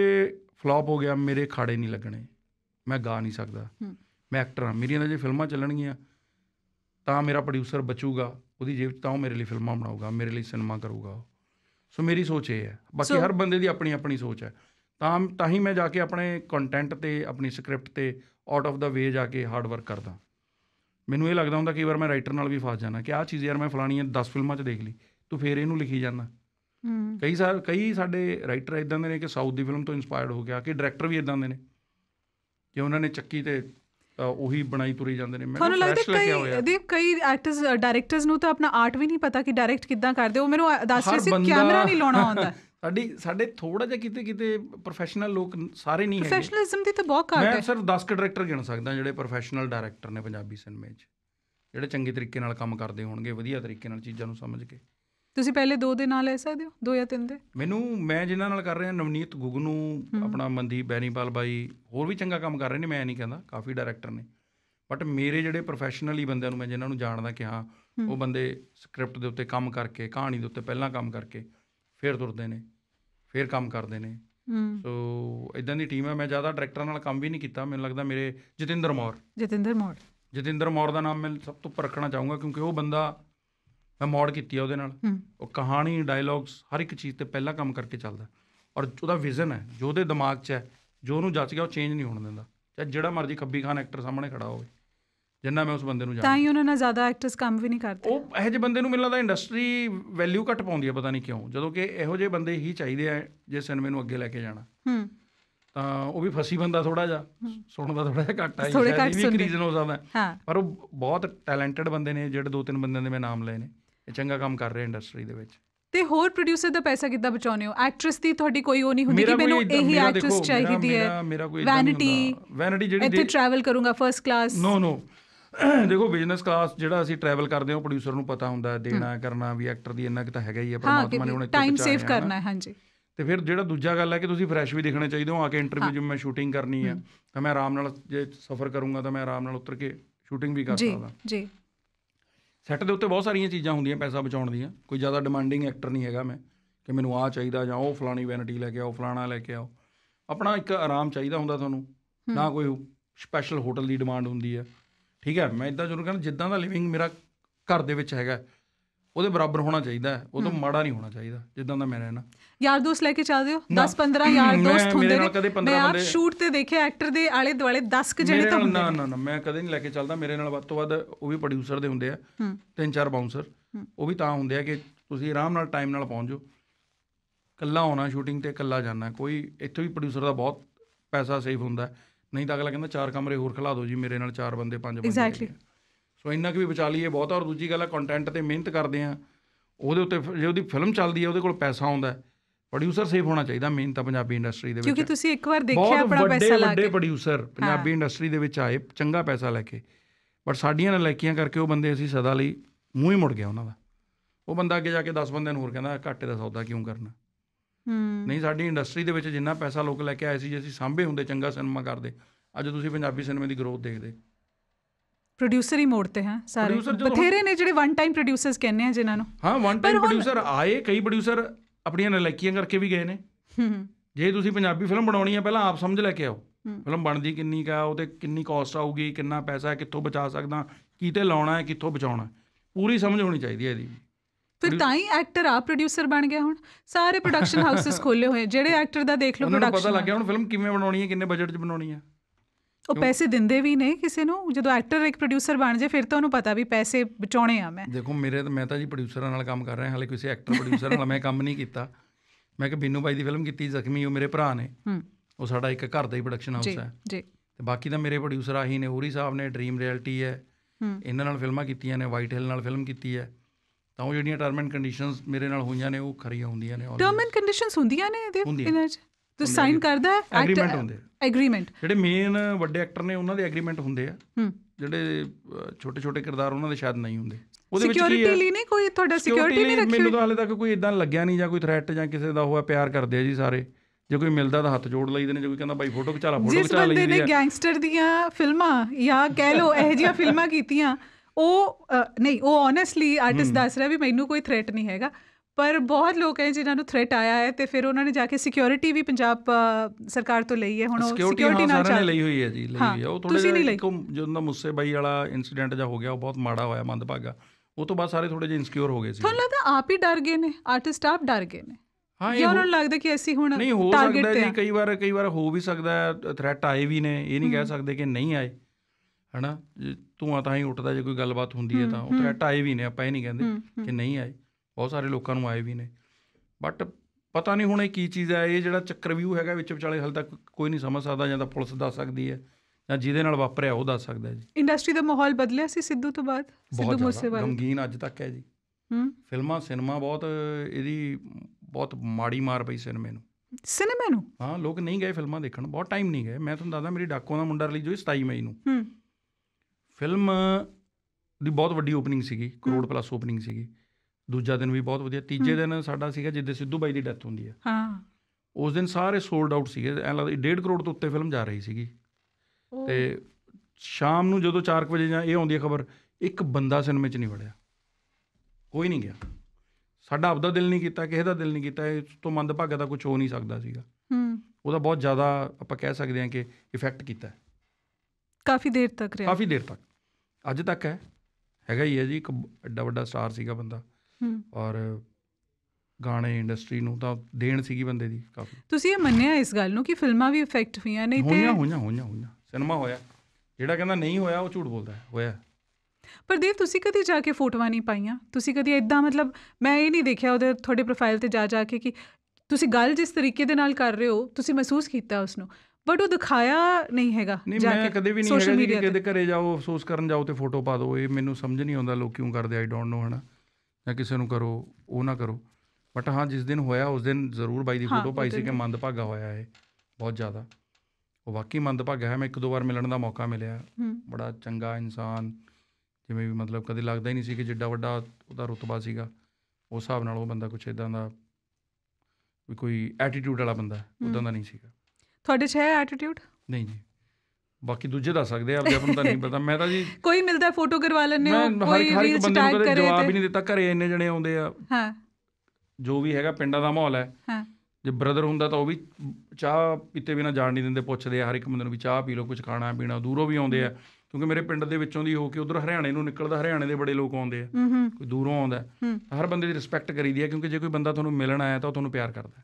ਫਲॉप ਹੋ ਗਿਆ ਮੇਰੇ ਖਾੜੇ ਨਹੀਂ ਲੱਗਣੇ ਮੈਂ ਗਾ ਨਹੀਂ ਸਕਦਾ ਮੈਂ ਐਕਟਰ ਹਾਂ ਮੇਰੀਆਂ ਜੇ ਫਿਲਮਾਂ ਚੱਲਣਗੀਆਂ ਤਾਂ ਮੇਰਾ ਪ੍ਰੋਡਿਊਸਰ ਬਚੂਗਾ ਉਹਦੀ ਜੇਬ 'ਚ ਤਾਂ ਉਹ ਮੇਰੇ ਲਈ ਫਿਲਮਾਂ ਬਣਾਊਗਾ ਮੇਰੇ ਲਈ ਸਿਨੇਮਾ ਕਰੂਗਾ ਸੋ ਮੇਰੀ ਸੋਚ ਇਹ ਹੈ ਬਾਕੀ ਹਰ ਬੰਦੇ ਦੀ ਆਪਣੀ ਆਪਣੀ ਸੋਚ ਹੈ ਤਾਂ ਤਾਂ ਹੀ ਮੈਂ ਜਾ ਕੇ ਆਪਣੇ ਕੰਟੈਂਟ ਤੇ ਆਪਣੀ ਸਕ੍ਰਿਪਟ ਤੇ ਆਊਟ ਆਫ ਦਾ ਵੇ ਜਾ ਕੇ ਹਾਰਡ ਵਰਕ ਕਰਦਾ ਮੈਨੂੰ ਇਹ ਲੱਗਦਾ ਹੁੰਦਾ ਕਿ ਵਾਰ ਮੈਂ ਰਾਈਟਰ ਨਾਲ ਵੀ ਫਸ ਜਾਣਾ ਕਿ ਆਹ ਚੀਜ਼ ਯਾਰ ਮੈਂ ਫਲਾਣੀਆਂ 10 ਫਿਲਮਾਂ 'ਚ ਦੇਖ ਲਈ ਤੂੰ ਫੇਰ ਇਹਨੂੰ ਲਿਖੀ ਜਾਣਾ ਹੂੰ ਕਈ ਸਾਰ ਕਈ ਸਾਡੇ ਰਾਈਟਰ ਇਦਾਂ ਦੇ ਨੇ ਕਿ ਸਾਊਥ ਦੀ ਫਿਲਮ ਤੋਂ ਇਨਸਪਾਇਰਡ ਹੋ ਗਿਆ ਕਿ ਡਾਇਰੈਕਟਰ ਵੀ ਇਦਾਂ ਦੇ ਨੇ ਕਿ ਉਹਨਾਂ ਨੇ ਚੱਕੀ ਤੇ ਉਹੀ ਬਣਾਈ ਤੁਰੀ ਜਾਂਦੇ ਨੇ ਮੈਨੂੰ ਫਰੈਸ਼ ਲੱਗਿਆ ਹੋਇਆ ਦੀਪ ਕਈ ਐਕਟਰਸ ਡਾਇਰੈਕਟਰਸ ਨੂੰ ਤਾਂ ਆਪਣਾ ਆਰਟ ਵੀ ਨਹੀਂ ਪਤਾ ਕਿ ਡਾਇਰੈਕਟ ਕਿੱਦਾਂ ਕਰਦੇ ਉਹ ਮੈਨੂੰ ਦੱਸ ਰਹੇ ਸੀ ਕੈਮਰਾ ਨਹੀਂ ਲਾਉਣਾ ਆਉਂਦਾ ਸਾਡੀ ਸਾਡੇ ਥੋੜਾ ਜਿਹਾ ਕਿਤੇ ਕਿਤੇ ਪ੍ਰੋਫੈਸ਼ਨਲ ਲੋਕ ਸਾਰੇ ਨਹੀਂ ਹੈਗੇ ਪ੍ਰੋਫੈਸ਼ਨਲਿਜ਼ਮ ਦੀ ਤਾਂ ਬਹੁਤ ਘਾਟ ਹੈ ਮੈਂ ਸਿਰਫ 10 ਕ ਡਾਇਰੈਕਟਰ ਗਿਣ ਸਕਦਾ ਜਿਹੜੇ ਪ੍ਰੋਫੈਸ਼ਨਲ ਡਾਇਰੈਕਟਰ ਨੇ ਪੰਜਾਬੀ ਸਿਨੇਮੇ 'ਚ ਜਿਹੜੇ ਚੰਗੇ ਤਰੀਕੇ ਨਾਲ ਕੰਮ ਕਰਦੇ ਹੋਣਗੇ ਵਧੀਆ ਤਰੀਕੇ ਨਾਲ ਚੀਜ਼ਾਂ ਨੂੰ ਸਮਝ ਕੇ ਤੁਸੀਂ ਪਹਿਲੇ ਦੋ ਦੇ ਨਾਲ ਲੈ ਸਕਦੇ ਹੋ ਦੋ ਜਾਂ ਤਿੰਨ ਦੇ ਮੈਨੂੰ ਮੈਂ ਜਿਨ੍ਹਾਂ ਨਾਲ ਕਰ ਰਿਹਾ ਨਵਨੀਤ ਗੁਗਨੂ ਆਪਣਾ ਮਨਦੀਪ ਬੈਨੀਪਾਲ ਬਾਈ ਹੋਰ ਵੀ ਚੰਗਾ ਕੰਮ ਕਰ ਰਹੇ ਨੇ ਮੈਂ ਨਹੀਂ ਕਹਿੰਦਾ ਕਾਫੀ ਡਾਇਰੈਕਟਰ ਨੇ ਬਟ ਮੇਰੇ ਜਿਹੜੇ ਪ੍ਰੋਫੈਸ਼ਨਲੀ ਬੰਦਿਆਂ ਨੂੰ ਮੈਂ ਜਿਨ੍ਹਾਂ ਨੂੰ ਜਾਣਦਾ ਕਿ ਹਾਂ ਉਹ ਬੰਦੇ ਸਕ੍ਰਿਪਟ ਦੇ ਉੱਤੇ ਕੰਮ ਕਰਕੇ ਕਹਾਣੀ ਦੇ ਉੱਤੇ ਪਹਿਲਾਂ ਕੰਮ ਕਰਕੇ ਫਿਰ ਦੁਰਦੇ ਨੇ ਫਿਰ ਕੰਮ ਕਰਦੇ ਨੇ ਸੋ ਇਦਾਂ ਦੀ ਟੀਮ ਹੈ ਮੈਂ ਜ਼ਿਆਦਾ ਡਾਇਰੈਕਟਰਾਂ ਨਾਲ ਕੰਮ ਵੀ ਨਹੀਂ ਕੀਤਾ ਮੈਨੂੰ ਲੱਗਦਾ ਮੇਰੇ ਜਤਿੰਦਰ ਮੌਰ ਜਤਿੰਦਰ ਮੌਰ ਜਤਿੰਦਰ ਮੌਰ ਦਾ ਨਾਮ ਮੈਂ ਸਭ ਤੋਂ ਉੱਪਰ ਰੱਖਣਾ ਚਾਹੂੰਗਾ ਕਿਉਂਕਿ ਉਹ ਬੰਦਾ ਮੈਂ ਮੋੜ ਕੀਤੀ ਆ ਉਹਦੇ ਨਾਲ ਉਹ ਕਹਾਣੀ ਡਾਇਲੌਗਸ ਹਰ ਇੱਕ ਚੀਜ਼ ਤੇ ਪਹਿਲਾਂ ਕੰਮ ਕਰਕੇ ਚੱਲਦਾ ਔਰ ਉਹਦਾ ਵਿਜ਼ਨ ਹੈ ਜੋ ਉਹਦੇ ਦਿਮਾਗ 'ਚ ਹੈ ਜੋ ਉਹਨੂੰ ਜੱਚ ਗਿਆ ਉਹ ਚੇਂਜ ਨਹੀਂ ਹੋਣ ਦਿੰਦਾ ਚਾਹੇ ਜਿਹੜਾ ਮਰਜ਼ੀ ਖੱਬੀ ਖਾਨ ਐਕਟਰ ਸਾਹਮਣੇ ਖੜਾ ਹੋਵੇ ਜਿੰਨਾ ਮੈਂ ਉਸ ਬੰਦੇ ਨੂੰ ਜਾਣਦਾ ਤਾਂ ਹੀ ਉਹਨਾਂ ਨਾਲ ਜ਼ਿਆਦਾ ਐਕਟਰਸ ਕੰਮ ਵੀ ਨਹੀਂ ਕਰਦੇ ਉਹ ਇਹੋ ਜਿਹੇ ਬੰਦੇ ਨੂੰ ਮਿਲਣਾ ਤਾਂ ਇੰਡਸਟਰੀ ਵੈਲਿਊ ਘਟ ਪਾਉਂਦੀ ਹੈ ਪਤਾ ਨਹੀਂ ਕਿਉਂ ਜਦੋਂ ਕਿ ਇਹੋ ਜਿਹੇ ਬੰਦੇ ਹੀ ਚਾਹੀਦੇ ਆ ਜੇ ਸਿਨੇਮੇ ਨੂੰ ਅੱਗੇ ਲੈ ਕੇ ਜਾਣਾ ਹੂੰ ਤਾਂ ਉਹ ਵੀ ਫਸੀ ਬੰਦਾ ਥੋੜਾ ਜਿਹਾ ਸੁਣਦਾ ਥੋੜਾ ਜਿਹਾ ਘੱਟ ਆ ਇਹ ਵੀ ਰੀਜ਼ਨ ਹੋ ਸਕਦਾ ਪਰ ਉਹ ਬਹੁਤ ਟੈਲੈਂਟਡ ਬੰਦੇ ਨੇ ਜਿਹੜੇ ਦੋ ਤਿੰਨ ਬੰਦਿਆਂ ਦੇ ਮੈਂ ਨਾਮ ਲਏ ਨੇ ਇਹ ਚੰਗਾ ਕੰਮ ਕਰ ਰਹੇ ਇੰਡਸਟਰੀ ਦੇ ਵਿੱਚ ਤੇ ਹੋਰ ਪ੍ਰੋਡਿਊਸਰ ਦਾ ਪੈਸਾ ਕਿੱਦਾਂ ਬਚਾਉਨੇ ਹੋ ਐਕਟ੍ਰੈਸ ਦੀ ਤੁਹਾਡੀ ਕੋਈ ਉਹ ਨਹੀਂ ਹੁੰਦੀ ਕਿ ਮੈਨੂੰ ਇਹੀ ਐਕਟ੍ਰੈਸ ਚਾਹੀਦੀ ਹੈ ਮੇਰਾ ਕੋਈ ਵੈਨਿਟੀ ਵੈਨਿਟੀ ਜਿਹੜੀ ਇੱਥੇ ਟਰੈਵਲ ਕਰੂੰਗਾ ਫਰਸਟ ਕਲਾਸ ਨੋ ਨੋ ਦੇਖੋ ਬਿਜ਼ਨਸ ਕਲਾਸ ਜਿਹੜਾ ਅਸੀਂ ਟਰੈਵਲ ਕਰਦੇ ਹਾਂ ਪ੍ਰੋਡਿਊਸਰ ਨੂੰ ਪਤਾ ਹੁੰਦਾ ਦੇਣਾ ਕਰਨਾ ਵੀ ਐਕਟਰ ਦੀ ਇੰਨਾ ਕਿ ਤਾਂ ਹੈਗਾ ਹੀ ਹੈ ਪਰਮਾਤਮਾ ਨੇ ਉਹਨੇ ਟਾਈਮ ਸੇਵ ਕਰਨਾ ਹੈ ਹਾਂਜੀ ਤੇ ਫਿਰ ਜਿਹੜਾ ਦੂਜਾ ਗੱਲ ਹੈ ਕਿ ਤੁਸੀਂ ਫਰੈਸ਼ ਵੀ ਦਿਖਣੇ ਚਾਹੀਦੇ ਹੋ ਆ ਕੇ ਇੰਟਰਵਿਊ ਜਿਵੇਂ ਮੈਂ ਸ਼ੂਟਿੰਗ ਕਰਨੀ ਹੈ ਤਾਂ ਮੈਂ ਆਰਾਮ ਨਾਲ ਜੇ ਸਫ਼ਰ ਕਰੂੰਗਾ ਤਾਂ ਮੈਂ ਆਰਾਮ ਨਾਲ ਉਤਰ ਕੇ ਸ਼ੂਟਿੰਗ ਵੀ ਕਰ ਸਕਦਾ ਜੀ ਜੀ ਸੈੱਟ ਦੇ ਉੱਤੇ ਬਹੁਤ ਸਾਰੀਆਂ ਚੀਜ਼ਾਂ ਹੁੰਦੀਆਂ ਪੈਸਾ ਬਚਾਉਣ ਦੀਆਂ ਕੋਈ ਜ਼ਿਆਦਾ ਡਿਮਾਂਡਿੰਗ ਐਕਟਰ ਨਹੀਂ ਹੈਗਾ ਮੈਂ ਕਿ ਮੈਨੂੰ ਆ ਚਾਹੀਦਾ ਜਾਂ ਉਹ ਫਲਾਣੀ ਵੈਨਿਟੀ ਲੈ ਕੇ ਆਓ ਫਲਾਣਾ ਲੈ ਕੇ ਆਓ ਆਪਣਾ ਇੱਕ ਆਰਾਮ ਚਾਹੀਦਾ ਹੁੰਦਾ ਤੁਹਾਨੂੰ ਨਾ ਕੋਈ ਸਪੈਸ਼ਲ ਹੋਟਲ ਦੀ ਡਿਮਾਂਡ ਹੁੰਦੀ ਹੈ ਠੀਕ ਹੈ ਮੈਂ ਇਦਾਂ ਜ਼ਰੂਰ ਕਹਿੰਦਾ ਜਿੱਦਾਂ ਦਾ ਲਿਵਿੰਗ ਮੇਰਾ ਘਰ ਦੇ ਵਿੱਚ ਹੈਗਾ ਉਹਦੇ ਬਰਾਬਰ ਹੋਣਾ ਚਾਹੀਦਾ ਹੈ ਉਹ ਤੋਂ ਮਾੜਾ ਨਹੀਂ ਹੋਣਾ ਚਾਹੀਦਾ ਜਿੱਦਾਂ ਦਾ ਮੈਂ ਰਹਿਣਾ ਯਾਰ ਦੋਸਤ ਲੈ ਕੇ ਚੱਲਦੇ ਹੋ 10 15 ਯਾਰ ਦੋਸਤ ਹੁੰਦੇ ਨੇ ਮੈਂ ਆਪ ਸ਼ੂਟ ਤੇ ਦੇਖਿਆ ਐਕਟਰ ਦੇ ਆਲੇ ਦੁਆਲੇ 10 ਕ ਜਿਹੜੇ ਤਾਂ ਹੁੰਦੇ ਨੇ ਨਾ ਨਾ ਨਾ ਮੈਂ ਕਦੇ ਨਹੀਂ ਲੈ ਕੇ ਚੱਲਦਾ ਮੇਰੇ ਨਾਲ ਵੱਧ ਤੋਂ ਵੱਧ ਉਹ ਵੀ ਪ੍ਰੋਡਿਊਸਰ ਦੇ ਹੁੰਦੇ ਆ ਤਿੰਨ ਚਾਰ ਬਾਉਂਸਰ ਉਹ ਵੀ ਤਾਂ ਹੁੰਦੇ ਆ ਕਿ ਤੁਸੀਂ ਆਰਾਮ ਨਾਲ ਟਾਈਮ ਨਾਲ ਪਹੁੰਚ ਜਾਓ ਕੱਲਾ ਆਉਣਾ ਸ਼ੂਟਿੰਗ ਤੇ ਕੱਲਾ ਜਾਣਾ ਕੋਈ ਇੱਥੇ ਵੀ ਪ੍ਰੋਡਿਊਸਰ ਦਾ ਬਹੁਤ ਪੈਸਾ ਸੇਵ ਹੁੰਦਾ ਨਹੀਂ ਤਾਂ ਅਗਲਾ ਕਹਿੰਦਾ ਚਾਰ ਕਮਰੇ ਹੋਰ ਖਿਲਾ ਦਿਓ ਜੀ ਮੇਰੇ ਨਾਲ ਚਾਰ ਬੰਦੇ ਪੰਜ ਬੰਦੇ ਐਗਜ਼ੈਕਟਲੀ ਸੋ ਇੰਨਾ ਕੁ ਵੀ ਬਚਾ ਲਈਏ ਬਹੁਤ ਔਰ ਦੂਜੀ ਗੱਲ ਹੈ ਕੰਟੈਂਟ ਤੇ ਮਿਹਨਤ ਕਰਦੇ ਆ ਉਹਦੇ ਉੱਤੇ ਜੇ ਉਹਦੀ ਫਿਲਮ ਚੱਲਦੀ ਹੈ ਉਹਦੇ ਕੋਲ ਪੈਸਾ ਆਉਂਦਾ ਪ੍ਰੋਡਿਊਸਰ ਸੇਫ ਹੋਣਾ ਚਾਹੀਦਾ ਮਿਹਨਤ ਤਾਂ ਪੰਜਾਬੀ ਇੰਡਸਟਰੀ ਦੇ ਵਿੱਚ ਕਿਉਂਕਿ ਤੁਸੀਂ ਇੱਕ ਵਾਰ ਦੇਖਿਆ ਆਪਣਾ ਪੈਸਾ ਲਾ ਕੇ ਵੱਡੇ ਪ੍ਰੋਡਿਊਸਰ ਪੰਜਾਬੀ ਇੰਡਸਟਰੀ ਦੇ ਵਿੱਚ ਆਏ ਚੰਗਾ ਪੈਸਾ ਲੈ ਕੇ ਪਰ ਸਾਡੀਆਂ ਨਾਲ ਲੈਕੀਆਂ ਕਰਕੇ ਉਹ ਬੰਦੇ ਅਸੀਂ ਸਦਾ ਲਈ ਮੂੰਹ ਹੀ ਮੁੜ ਗਿਆ ਉਹਨਾਂ ਦਾ ਉਹ ਬੰਦਾ ਅੱਗੇ ਜਾ ਕੇ 10 ਬੰਦਿਆਂ ਨੂੰ ਹੋਰ ਕਹਿੰਦਾ ਘਾਟੇ ਦਾ ਸੌਦਾ ਕਿਉਂ ਕਰਨਾ ਹੂੰ ਨਹੀਂ ਸਾਡੀ ਇੰਡਸਟਰੀ ਦੇ ਵਿੱਚ ਜਿੰਨਾ ਪੈਸਾ ਲੋਕ ਲੈ ਕੇ ਆਏ ਸੀ ਜੇ ਅਸੀਂ ਸਾਂਭੇ ਹੁੰਦੇ ਚੰਗਾ ਸਿਨੇਮਾ ਕਰਦੇ ਅੱਜ ਤੁਸੀਂ ਪੰਜਾਬੀ ਸਿਨੇਮੇ ਦੀ ਗਰੋਥ ਦੇਖਦੇ ਪ੍ਰੋਡਿਊਸਰ ਹੀ ਮੋੜਤੇ ਹਨ ਹਾਂ ਸਾਰੇ ਬਥੇਰੇ ਨੇ ਜਿਹੜੇ ਵਨ ਟਾਈਮ ਪ੍ਰੋਡਿਊਸਰਸ ਕਹਿੰਨੇ ਆ ਜਿਨ੍ਹਾਂ ਨੂੰ ਹਾਂ ਵਨ ਟਾਈਮ ਪ੍ਰੋਡਿਊਸਰ ਆਏ ਕਈ ਪ੍ਰੋਡਿਊਸਰ ਆਪਣੀਆਂ ਨਲਾਇਕੀਆਂ ਕਰਕੇ ਵੀ ਗਏ ਨੇ ਜੇ ਤੁਸੀਂ ਪੰਜਾਬੀ ਫਿਲਮ ਬਣਾਉਣੀ ਆ ਪਹਿਲਾਂ ਆਪ ਸਮਝ ਲੈ ਕੇ ਆਓ ਫਿਲਮ ਬਣਦੀ ਕਿੰਨੀ ਕਾ ਉਹਦੇ ਕਿੰਨੀ ਕਾਸਟ ਆਊਗੀ ਕਿੰਨਾ ਪੈਸਾ ਕਿੱਥੋਂ ਬਚਾ ਸਕਦਾ ਕੀਤੇ ਲਾਉਣਾ ਹੈ ਕਿੱਥੋਂ ਬਚਾਉਣਾ ਪੂਰੀ ਸਮਝ ਹੋਣੀ ਚਾਹੀਦੀ ਹੈ ਇਹਦੀ ਫਿਰ ਤਾਂ ਹੀ ਐਕਟਰ ਆ ਪ੍ਰੋਡਿਊਸਰ ਬਣ ਗਿਆ ਹੁਣ ਸਾਰੇ ਪ੍ਰੋਡਕਸ਼ਨ ਹਾਊਸਸ ਖੋਲੇ ਹੋਏ ਜਿਹੜੇ ਐਕਟਰ ਦਾ ਦੇਖ ਲਓ ਪ੍ਰੋਡਕਸ਼ਨ ਪਤਾ ਲੱਗ ਗਿਆ ਹੁਣ ਫਿਲਮ ਕਿਵੇਂ ਬਣਾਉਣੀ ਹੈ ਕਿੰਨੇ ਬਜਟ 'ਚ ਬਣਾਉਣੀ ਹੈ ਉਹ ਪੈਸੇ ਦਿੰਦੇ ਵੀ ਨੇ ਕਿਸੇ ਨੂੰ ਜਦੋਂ ਐਕਟਰ ਇੱਕ ਪ੍ਰੋਡਿਊਸਰ ਬਣ ਜੇ ਫਿਰ ਤਾਂ ਉਹਨੂੰ ਪਤਾ ਵੀ ਪੈਸੇ ਬਚਾਉਣੇ ਆ ਮੈਂ ਦੇਖੋ ਮੇਰੇ ਤਾਂ ਮੈਂ ਤਾਂ ਜੀ ਪ੍ਰੋਡਿਊਸਰਾਂ ਨਾਲ ਕੰਮ ਕਰ ਰਿਹਾ ਹਾਂ ਹਾਲੇ ਕਿਸੇ ਐਕਟਰ ਪ੍ਰੋਡਿਊਸਰ ਨਾਲ ਮੈਂ ਕੰਮ ਨਹੀਂ ਕੀਤਾ ਮੈਂ ਕਿ ਬਿੰਨੂ ਬਾਈ ਦੀ ਫਿਲਮ ਕੀਤੀ ਜ਼ਖਮੀ ਉਹ ਮੇਰੇ ਭਰਾ ਨੇ ਉਹ ਸਾਡਾ ਇੱਕ ਘਰ ਦਾ ਹੀ ਪ੍ਰੋਡਕਸ਼ਨ ਹਾਊਸ ਹੈ ਜੀ ਤੇ ਬਾਕੀ ਤਾਂ ਮੇਰੇ ਪ੍ਰੋਡਿਊਸਰ ਆਹੀ ਨੇ ਹੋਰੀ ਸਾਹਿਬ ਨੇ ਡ੍ਰੀਮ ਰਿਐਲਿਟੀ ਹੈ ਇਹਨਾਂ ਨਾਲ ਫਿਲਮਾਂ ਕੀਤੀਆਂ ਨੇ ਵਾਈਟ ਹਿਲ ਨਾਲ ਫਿਲਮ ਕੀਤੀ ਹੈ ਤਾਂ ਉਹ ਜਿਹੜੀਆਂ ਟਰਮ ਐਂਡ ਕੰਡੀਸ਼ਨਸ ਮੇਰੇ ਨਾਲ ਹੋਈਆਂ ਨੇ ਉਹ ਖਰੀਆਂ ਹੁੰਦੀਆਂ ਨੇ ਟਰਮ ਐਂਡ ਕੰਡੀਸ਼ਨਸ ਹੁੰਦੀਆਂ ਨੇ ਇਹਦੇ ਇਹਨਾਂ 'ਚ ਤੇ ਸਾਈਨ ਕਰਦਾ ਹੈ ਐਗਰੀਮੈਂਟ ਹੁੰਦੇ ਐਗਰੀਮੈਂਟ ਜਿਹੜੇ ਮੇਨ ਵੱਡੇ ਐਕਟਰ ਨੇ ਉਹਨਾਂ ਦੇ ਐਗਰੀਮੈਂਟ ਹੁੰਦੇ ਆ ਜਿਹੜੇ ਛੋਟੇ ਛੋਟੇ ਕਿਰਦਾਰ ਉਹਨਾਂ ਦੇ ਸ਼ਾਇਦ ਨਹੀਂ ਹੁੰਦੇ ਉਹਦੇ ਵਿੱਚ ਸਿਕਿਉਰਿਟੀ ਲਈ ਨਹੀਂ ਕੋਈ ਤੁਹਾਡਾ ਸਿਕਿਉਰਿਟੀ ਨਹੀਂ ਰੱਖੀ ਮੈਨੂੰ ਤਾਂ ਹਾਲੇ ਤੱਕ ਕੋਈ ਇਦਾਂ ਲੱਗਿਆ ਨਹੀਂ ਜਾਂ ਕੋਈ ਥ੍ਰੈਟ ਜਾਂ ਕਿਸੇ ਦਾ ਹੋਇਆ ਪਿਆਰ ਕਰਦੇ ਆ ਜੀ ਸਾਰੇ ਜੇ ਕੋਈ ਮਿਲਦਾ ਤਾਂ ਹੱਥ ਜੋੜ ਲਈਦੇ ਨੇ ਜੇ ਕੋਈ ਕਹਿੰਦਾ ਬਾਈ ਫੋਟੋ ਖਿਚਾ ਲਾ ਫੋਟੋ ਖਿਚਾ ਲਈਦੀ ਆ ਜਿਸ ਬੰਦੇ ਨੇ ਗੈਂਗਸਟਰ ਦੀਆਂ ਫਿਲਮਾਂ ਜਾਂ ਕਹਿ ਲੋ ਇਹ ਜਿਹੀਆਂ ਫਿਲਮਾਂ ਕੀਤੀਆਂ ਉਹ ਨਹੀਂ ਉਹ ਓਨੈਸਟਲੀ ਆਰਟਿਸਟ ਦੱਸ ਰਿਹਾ ਵੀ ਮੈਨੂੰ ਕੋਈ ਥ੍ਰੈਟ ਨਹੀਂ ਹੈਗਾ ਪਰ ਬਹੁਤ ਲੋਕ ਹੈ ਜਿਨ੍ਹਾਂ ਨੂੰ ਥ੍ਰੈਟ ਆਇਆ ਹੈ ਤੇ ਫਿਰ ਉਹਨਾਂ ਨੇ ਜਾ ਕੇ ਸਿਕਿਉਰਿਟੀ ਵੀ ਪੰਜਾਬ ਸਰਕਾਰ ਤੋਂ ਲਈ ਹੈ ਹੁਣ ਉਹ ਸਿਕਿਉਰਿਟੀ ਨਾਲ ਚੱਲ ਲਈ ਹੋਈ ਹੈ ਜੀ ਲਈ ਹੋਈ ਹੈ ਉਹ ਥੋੜੇ ਜਦੋਂ ਦਾ ਮੁੱਸੇ ਬਾਈ ਵਾਲਾ ਇਨਸੀਡੈਂਟ ਜਾ ਹੋ ਗਿਆ ਉਹ ਬਹੁਤ ਮਾੜਾ ਹੋਇਆ ਮੰਦਭਾਗਾ ਉਹ ਤੋਂ ਬਾਅਦ ਸਾਰੇ ਥੋੜੇ ਜਿਹਾ ਇਨਸਿਕਿਉਰ ਹੋ ਗਏ ਸੀ ਤੁਹਾਨੂੰ ਲੱਗਦਾ ਆਪ ਹੀ ਡਰ ਗਏ ਨੇ ਆਰਟਿਸਟ ਆਪ ਡਰ ਗਏ ਨੇ ਹਾਂ ਇਹ ਉਹਨਾਂ ਨੂੰ ਲੱਗਦਾ ਕਿ ਅਸੀਂ ਹੁਣ ਟਾਰਗੇਟ ਤੇ ਨਹੀਂ ਜੀ ਕਈ ਵਾਰ ਕਈ ਵਾਰ ਹੋ ਵੀ ਸਕਦਾ ਹੈ ਥ੍ਰੈਟ ਆਏ ਵੀ ਨੇ ਇਹ ਨਹੀਂ ਕਹਿ ਸਕਦੇ ਕਿ ਨਹੀਂ ਆਏ ਹਨਾ ਧੂਆਂ ਤਾਂ ਹੀ ਉੱਠਦਾ ਜੇ ਕੋਈ ਗੱਲਬਾਤ ਹੁੰਦੀ ਹੈ ਤਾਂ ਉਹ ਥ੍ਰੈਟ ਆਏ ਵੀ ਨੇ ਆਪਾਂ ਇਹ ਨਹੀਂ ਕਹਿੰਦੇ ਕਿ ਨਹੀਂ ਆਏ ਬਹੁਤ ਸਾਰੇ ਲੋਕਾਂ ਨੂੰ ਆਏ ਵੀ ਨੇ ਬਟ ਪਤਾ ਨਹੀਂ ਹੁਣ ਇਹ ਕੀ ਚੀਜ਼ ਹੈ ਇਹ ਜਿਹੜਾ ਚੱਕਰ ਵਿਊ ਹੈਗਾ ਵਿੱਚ ਵਿਚਾਲੇ ਹਾਲ ਤੱਕ ਕੋਈ ਨਹੀਂ ਸਮਝ ਸਕਦਾ ਜਾਂ ਤਾਂ ਪੁਲਿਸ ਦੱਸ ਸਕਦੀ ਹੈ ਜਾਂ ਜਿਹਦੇ ਨਾਲ ਵਾਪਰਿਆ ਉਹ ਦੱਸ ਸਕਦਾ ਜੀ ਇੰਡਸਟਰੀ ਦਾ ਮਾਹੌਲ ਬਦਲਿਆ ਸੀ ਸਿੱਧੂ ਤੋਂ ਬਾਅਦ ਸਿੱਧੂ ਮੂਸੇਵਾਲਾ ਗਮਗੀਨ ਅੱਜ ਤੱਕ ਹੈ ਜੀ ਹੂੰ ਫਿਲਮਾਂ ਸਿਨੇਮਾ ਬਹੁਤ ਇਹਦੀ ਬਹੁਤ ਮਾੜੀ ਮਾਰ ਪਈ ਸਿਨੇਮੇ ਨੂੰ ਸਿਨੇਮੇ ਨੂੰ ਹਾਂ ਲੋਕ ਨਹੀਂ ਗਏ ਫਿਲਮਾਂ ਦੇਖਣ ਬਹੁਤ ਟਾਈਮ ਨਹੀਂ ਗਏ ਮੈਂ ਤੁਹਾਨੂੰ ਦੱਸਦਾ ਮੇਰੀ ਡਾਕੂ ਦਾ ਮੁੰਡਾ ਰਿਲੀਜ਼ ਹੋਈ 27 ਮਈ ਨੂੰ ਹੂੰ ਫਿਲਮ ਦੀ ਬਹੁਤ ਵੱਡੀ ਓਪਨਿੰਗ ਸੀਗੀ ਕਰੋੜ ਪਲੱਸ ਓਪਨਿੰਗ ਸੀਗੀ ਦੂਜਾ ਦਿਨ ਵੀ ਬਹੁਤ ਵਧੀਆ ਤੀਜੇ ਦਿਨ ਸਾਡਾ ਸੀਗਾ ਜਿੱਦੇ ਸਿੱਧੂ ਬਾਈ ਦੀ ਡੈਥ ਹੁੰਦੀ ਹੈ ਹਾਂ ਉਸ ਦਿਨ ਸਾਰੇ ਸੋਲਡ ਆਊਟ ਸੀਗੇ ਐ ਲੱਗਦਾ 1.5 ਕਰੋੜ ਤੋਂ ਉੱਤੇ ਫਿਲਮ ਜਾ ਰਹੀ ਸੀਗੀ ਤੇ ਸ਼ਾਮ ਨੂੰ ਜਦੋਂ 4 ਵਜੇ ਜਾਂ ਇਹ ਆਉਂਦੀ ਹੈ ਖਬਰ ਇੱਕ ਬੰਦਾ ਸਿਨੇਮੇ 'ਚ ਨਹੀਂ ਵੜਿਆ ਕੋਈ ਨਹੀਂ ਗਿਆ ਸਾਡਾ ਆਪਦਾ ਦਿਲ ਨਹੀਂ ਕੀਤਾ ਕਿਸੇ ਦਾ ਦਿਲ ਨਹੀਂ ਕੀਤਾ ਇਸ ਤੋਂ ਮੰਦ ਭਾਗਾ ਦਾ ਕੁਝ ਹੋ ਨਹੀਂ ਸਕਦਾ ਸੀਗਾ ਹੂੰ ਉਹਦਾ ਬਹੁਤ ਜ਼ਿਆਦਾ ਆਪਾਂ ਕਹਿ ਸਕਦੇ ਹਾਂ ਕਿ ਇਫੈਕਟ ਕੀਤਾ ਕਾਫੀ ਦੇਰ ਤੱਕ ਰਿਹਾ ਕਾਫੀ ਦੇਰ ਤੱਕ ਅੱਜ ਤੱਕ ਹੈ ਹੈਗਾ ਹੀ ਹੈ ਜੀ ਇੱਕ ਐਡਾ ਵੱਡਾ ਸਟਾਰ ਸੀਗਾ ਬੰਦਾ ਔਰ ਗਾਣੇ ਇੰਡਸਟਰੀ ਨੂੰ ਤਾਂ ਦੇਣ ਸੀਗੀ ਬੰਦੇ ਦੀ ਕਾਫੀ ਤੁਸੀਂ ਇਹ ਮੰਨਿਆ ਇਸ ਗੱਲ ਨੂੰ ਕਿ ਫਿਲਮਾਂ ਵੀ ਇਫੈਕਟ ਹੋਈਆਂ ਨਹੀਂ ਤੇ ਹੋਈਆਂ ਹੋਈਆਂ ਹੋਈਆਂ ਹੋਈਆਂ ਸਿਨੇਮਾ ਹੋਇਆ ਜਿਹੜਾ ਕਹਿੰਦਾ ਨਹੀਂ ਹੋਇਆ ਉਹ ਝੂਠ ਬੋਲਦਾ ਹੈ ਹੋਇਆ ਪਰ ਦੇਵ ਤੁਸੀਂ ਕਦੀ ਜਾ ਕੇ ਫੋਟੋਆਂ ਨਹੀਂ ਪਾਈਆਂ ਤੁਸੀਂ ਕਦੀ ਇਦਾਂ ਮਤਲਬ ਮੈਂ ਇਹ ਨਹੀਂ ਦੇਖਿਆ ਉਹਦੇ ਤੁਹਾਡੇ ਪ੍ਰੋਫਾਈਲ ਤੇ ਜਾ ਜਾ ਕੇ ਕਿ ਤੁਸੀਂ ਗੱਲ ਜਿਸ ਤਰੀਕੇ ਦੇ ਨਾਲ ਕਰ ਰਹੇ ਹੋ ਤੁਸੀਂ ਮਹਿਸੂਸ ਕੀਤਾ ਉਸ ਨੂੰ ਬਟ ਉਹ ਦਿਖਾਇਆ ਨਹੀਂ ਹੈਗਾ ਜਾ ਕੇ ਕਦੇ ਵੀ ਨਹੀਂ ਹੈਗਾ ਕਿ ਕਿਤੇ ਘਰੇ ਜਾਓ ਅਫਸੋਸ ਕਰਨ ਜਾਓ ਤੇ ਫੋਟੋ ਪਾ ਦਿਓ ਇਹ ਮੈਨੂੰ ਸਮਝ ਨਹੀਂ ਆਉਂਦਾ ਲੋਕ ਕਿਉਂ ਕਰਦੇ ਆਈ ਡੋਨਟ ਨੋ ਹਨਾ ਜਾਂ ਕਿਸੇ ਨੂੰ ਕਰੋ ਉਹ ਨਾ ਕਰੋ ਬਟ ਹਾਂ ਜਿਸ ਦਿਨ ਹੋਇਆ ਉਸ ਦਿਨ ਜ਼ਰੂਰ ਬਾਈ ਦੀ ਫੋਟੋ ਪਾਈ ਸੀ ਕਿ ਭਾਗਾ ਹੋਇਆ ਹੈ ਬਹੁਤ ਜ਼ਿਆਦਾ ਉਹ ਵਾਕਈ ਭਾਗਾ ਹੈ ਮੈਂ ਇੱਕ ਦੋ ਵਾਰ ਮਿਲਣ ਦਾ ਮੌਕਾ ਮਿਲਿਆ ਬੜਾ ਚੰਗਾ ਇਨਸਾਨ ਜਿਵੇਂ ਵੀ ਮਤਲਬ ਕਦੇ ਲੱਗਦਾ ਹੀ ਨਹੀਂ ਸੀ ਕਿ ਜਿੱਡਾ ਵੱਡਾ ਉਹਦਾ ਰੁਤਬਾ ਸੀਗਾ ਉਸ ਹਿਸਾਬ ਨਾਲ ਉਹ ਬੰਦਾ ਕੁਛ ਇਦਾਂ ਦਾ ਕੋਈ ਐਟੀਟਿਊਡ ਵਾਲਾ ਬੰਦਾ ਉਦਾਂ ਦਾ ਨਹੀਂ ਸੀਗਾ ਤੁਹਾਡੇ 'ਚ ਹੈ ਐਟੀਟਿਊਡ ਨਹੀਂ ਜੀ ਬਾਕੀ ਦੂਜੇ ਦੱਸ ਸਕਦੇ ਆ ਨੂੰ ਤਾਂ ਨਹੀਂ ਪਤਾ ਮੈਂ ਤਾਂ ਜੀ ਕੋਈ ਮਿਲਦਾ ਫੋਟੋ ਕਰਵਾ ਲੈਣੇ ਹੋ ਕੋਈ ਰੀਲ ਸਟਾਈਲ ਕਰੇ ਤੇ ਜਵਾਬ ਹੀ ਨਹੀਂ ਦਿੱਤਾ ਘਰੇ ਇੰਨੇ ਜਣੇ ਆਉਂਦੇ ਆ ਹਾਂ ਜੋ ਵੀ ਹੈਗਾ ਪਿੰਡਾਂ ਦਾ ਮਾਹੌਲ ਹੈ ਹਾਂ ਜੇ ਬ੍ਰਦਰ ਹੁੰਦਾ ਤਾਂ ਉਹ ਵੀ ਚਾਹ ਪੀਤੇ ਬਿਨਾ ਜਾਣ ਨਹੀਂ ਦਿੰਦੇ ਪੁੱਛਦੇ ਆ ਹਰ ਇੱਕ ਬੰਦੇ ਨੂੰ ਵੀ ਚਾਹ ਪੀ ਲੋ ਕੁਝ ਖਾਣਾ ਪੀਣਾ ਦੂਰੋਂ ਵੀ ਆਉਂਦੇ ਆ ਕਿਉਂਕਿ ਮੇਰੇ ਪਿੰਡ ਦੇ ਵਿੱਚੋਂ ਦੀ ਹੋ ਕੇ ਉਧਰ ਹਰਿਆਣੇ ਨੂੰ ਨਿਕਲਦਾ ਹਰਿਆਣੇ ਦੇ ਬੜੇ ਲੋਕ ਆਉਂਦੇ ਆ ਕੋਈ ਦੂਰੋਂ ਆਉਂਦਾ ਹਰ ਬੰਦੇ ਦੀ ਰਿਸਪੈਕਟ ਕਰੀਦੀ ਆ ਕਿਉਂਕਿ ਜੇ ਕੋਈ ਬੰਦਾ ਤੁਹਾਨੂੰ ਮਿਲਣ ਆਇਆ ਤਾਂ ਉਹ ਤੁਹਾਨੂੰ ਪਿਆਰ ਕਰਦਾ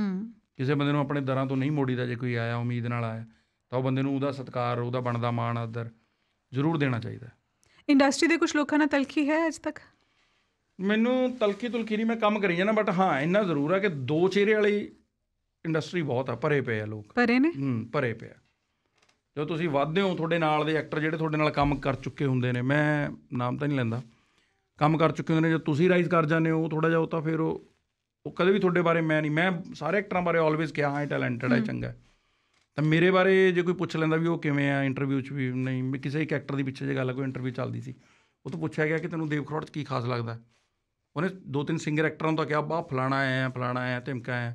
ਹੂੰ ਕਿਸੇ ਬੰਦੇ ਨੂੰ ਆਪਣੇ ਦਰਾਂ ਤੋਂ ਨਹੀਂ ਮੋੜੀਦਾ ਜੇ ਕੋਈ ਆਇਆ ਉਮੀਦ ਨਾਲ ਆਇਆ ਤਾਂ ਉਹ ਬੰਦੇ ਨੂੰ ਉਹਦਾ ਸਤਿਕਾਰ ਉਹਦਾ ਬਣਦਾ ਮਾਣ ਆਦਰ ਜ਼ਰੂਰ ਦੇਣਾ ਚਾਹੀਦਾ ਇੰਡਸਟਰੀ ਦੇ ਕੁਝ ਲੋਕਾਂ ਨਾਲ ਤਲਖੀ ਹੈ ਅਜ ਤੱਕ ਮੈਨੂੰ ਤਲਖੀ ਤੁਲਖੀ ਨਹੀਂ ਮੈਂ ਕੰਮ ਕਰੀ ਜਾਣਾ ਬਟ ਹਾਂ ਇੰਨਾ ਜ਼ਰੂਰ ਹੈ ਕਿ ਦੋ ਚਿਹਰੇ ਵਾਲੀ ਇੰਡਸਟਰੀ ਬਹੁਤ ਆ ਭਰੇ ਪਏ ਆ ਲੋਕ ਭਰੇ ਨੇ ਹੂੰ ਭਰੇ ਪਏ ਆ ਜੋ ਤੁਸੀਂ ਵੱਧਦੇ ਹੋ ਤੁਹਾਡੇ ਨਾਲ ਦੇ ਐਕਟਰ ਜਿਹੜੇ ਤੁਹਾਡੇ ਨਾਲ ਕੰਮ ਕਰ ਚੁੱਕੇ ਹੁੰਦੇ ਨੇ ਮੈਂ ਨਾਮ ਤਾਂ ਨਹੀਂ ਲੈਂਦਾ ਕੰਮ ਕਰ ਚੁੱਕੇ ਹੁੰਦੇ ਨੇ ਜੇ ਤੁਸੀਂ ਰਾਈਜ਼ ਕਰ ਜਾਂਦੇ ਹੋ ਥੋੜਾ ਜਿਹਾ ਉਹ ਤਾਂ ਫਿਰ ਉਹ ਕਦੇ ਵੀ ਤੁਹਾਡੇ ਬਾਰੇ ਮੈਂ ਨਹੀਂ ਮੈਂ ਸਾਰੇ ਐਕਟਰਾਂ ਬਾਰੇ ਆਲਵੇਜ਼ ਕਿਹਾ ਹਾਂ ਇਹ ਟੈਲੈਂਟਡ ਹੈ ਚੰਗਾ ਤਾਂ ਮੇਰੇ ਬਾਰੇ ਜੇ ਕੋਈ ਪੁੱਛ ਲੈਂਦਾ ਵੀ ਉਹ ਕਿਵੇਂ ਆ ਇੰਟਰਵਿਊ 'ਚ ਵੀ ਨਹੀਂ ਕਿਸੇ ਇੱਕ ਐਕਟਰ ਦੀ ਪਿੱਛੇ ਜੇ ਗੱਲ ਕੋਈ ਇੰਟਰਵਿਊ ਚੱਲਦੀ ਸੀ ਉਹ ਤੋਂ ਪੁੱਛਿਆ ਗਿਆ ਕਿ ਤੈਨੂੰ ਦੇਵ ਖਰੋੜ 'ਚ ਕੀ ਖਾਸ ਲੱਗਦਾ ਉਹਨੇ ਦੋ ਤਿੰਨ ਸਿੰਗਰ ਐਕਟਰਾਂ ਤੋਂ ਕਿਹਾ ਬਾ ਫਲਾਣਾ ਹੈ ਫਲਾਣਾ ਹੈ ਧਮਕਾ ਹੈ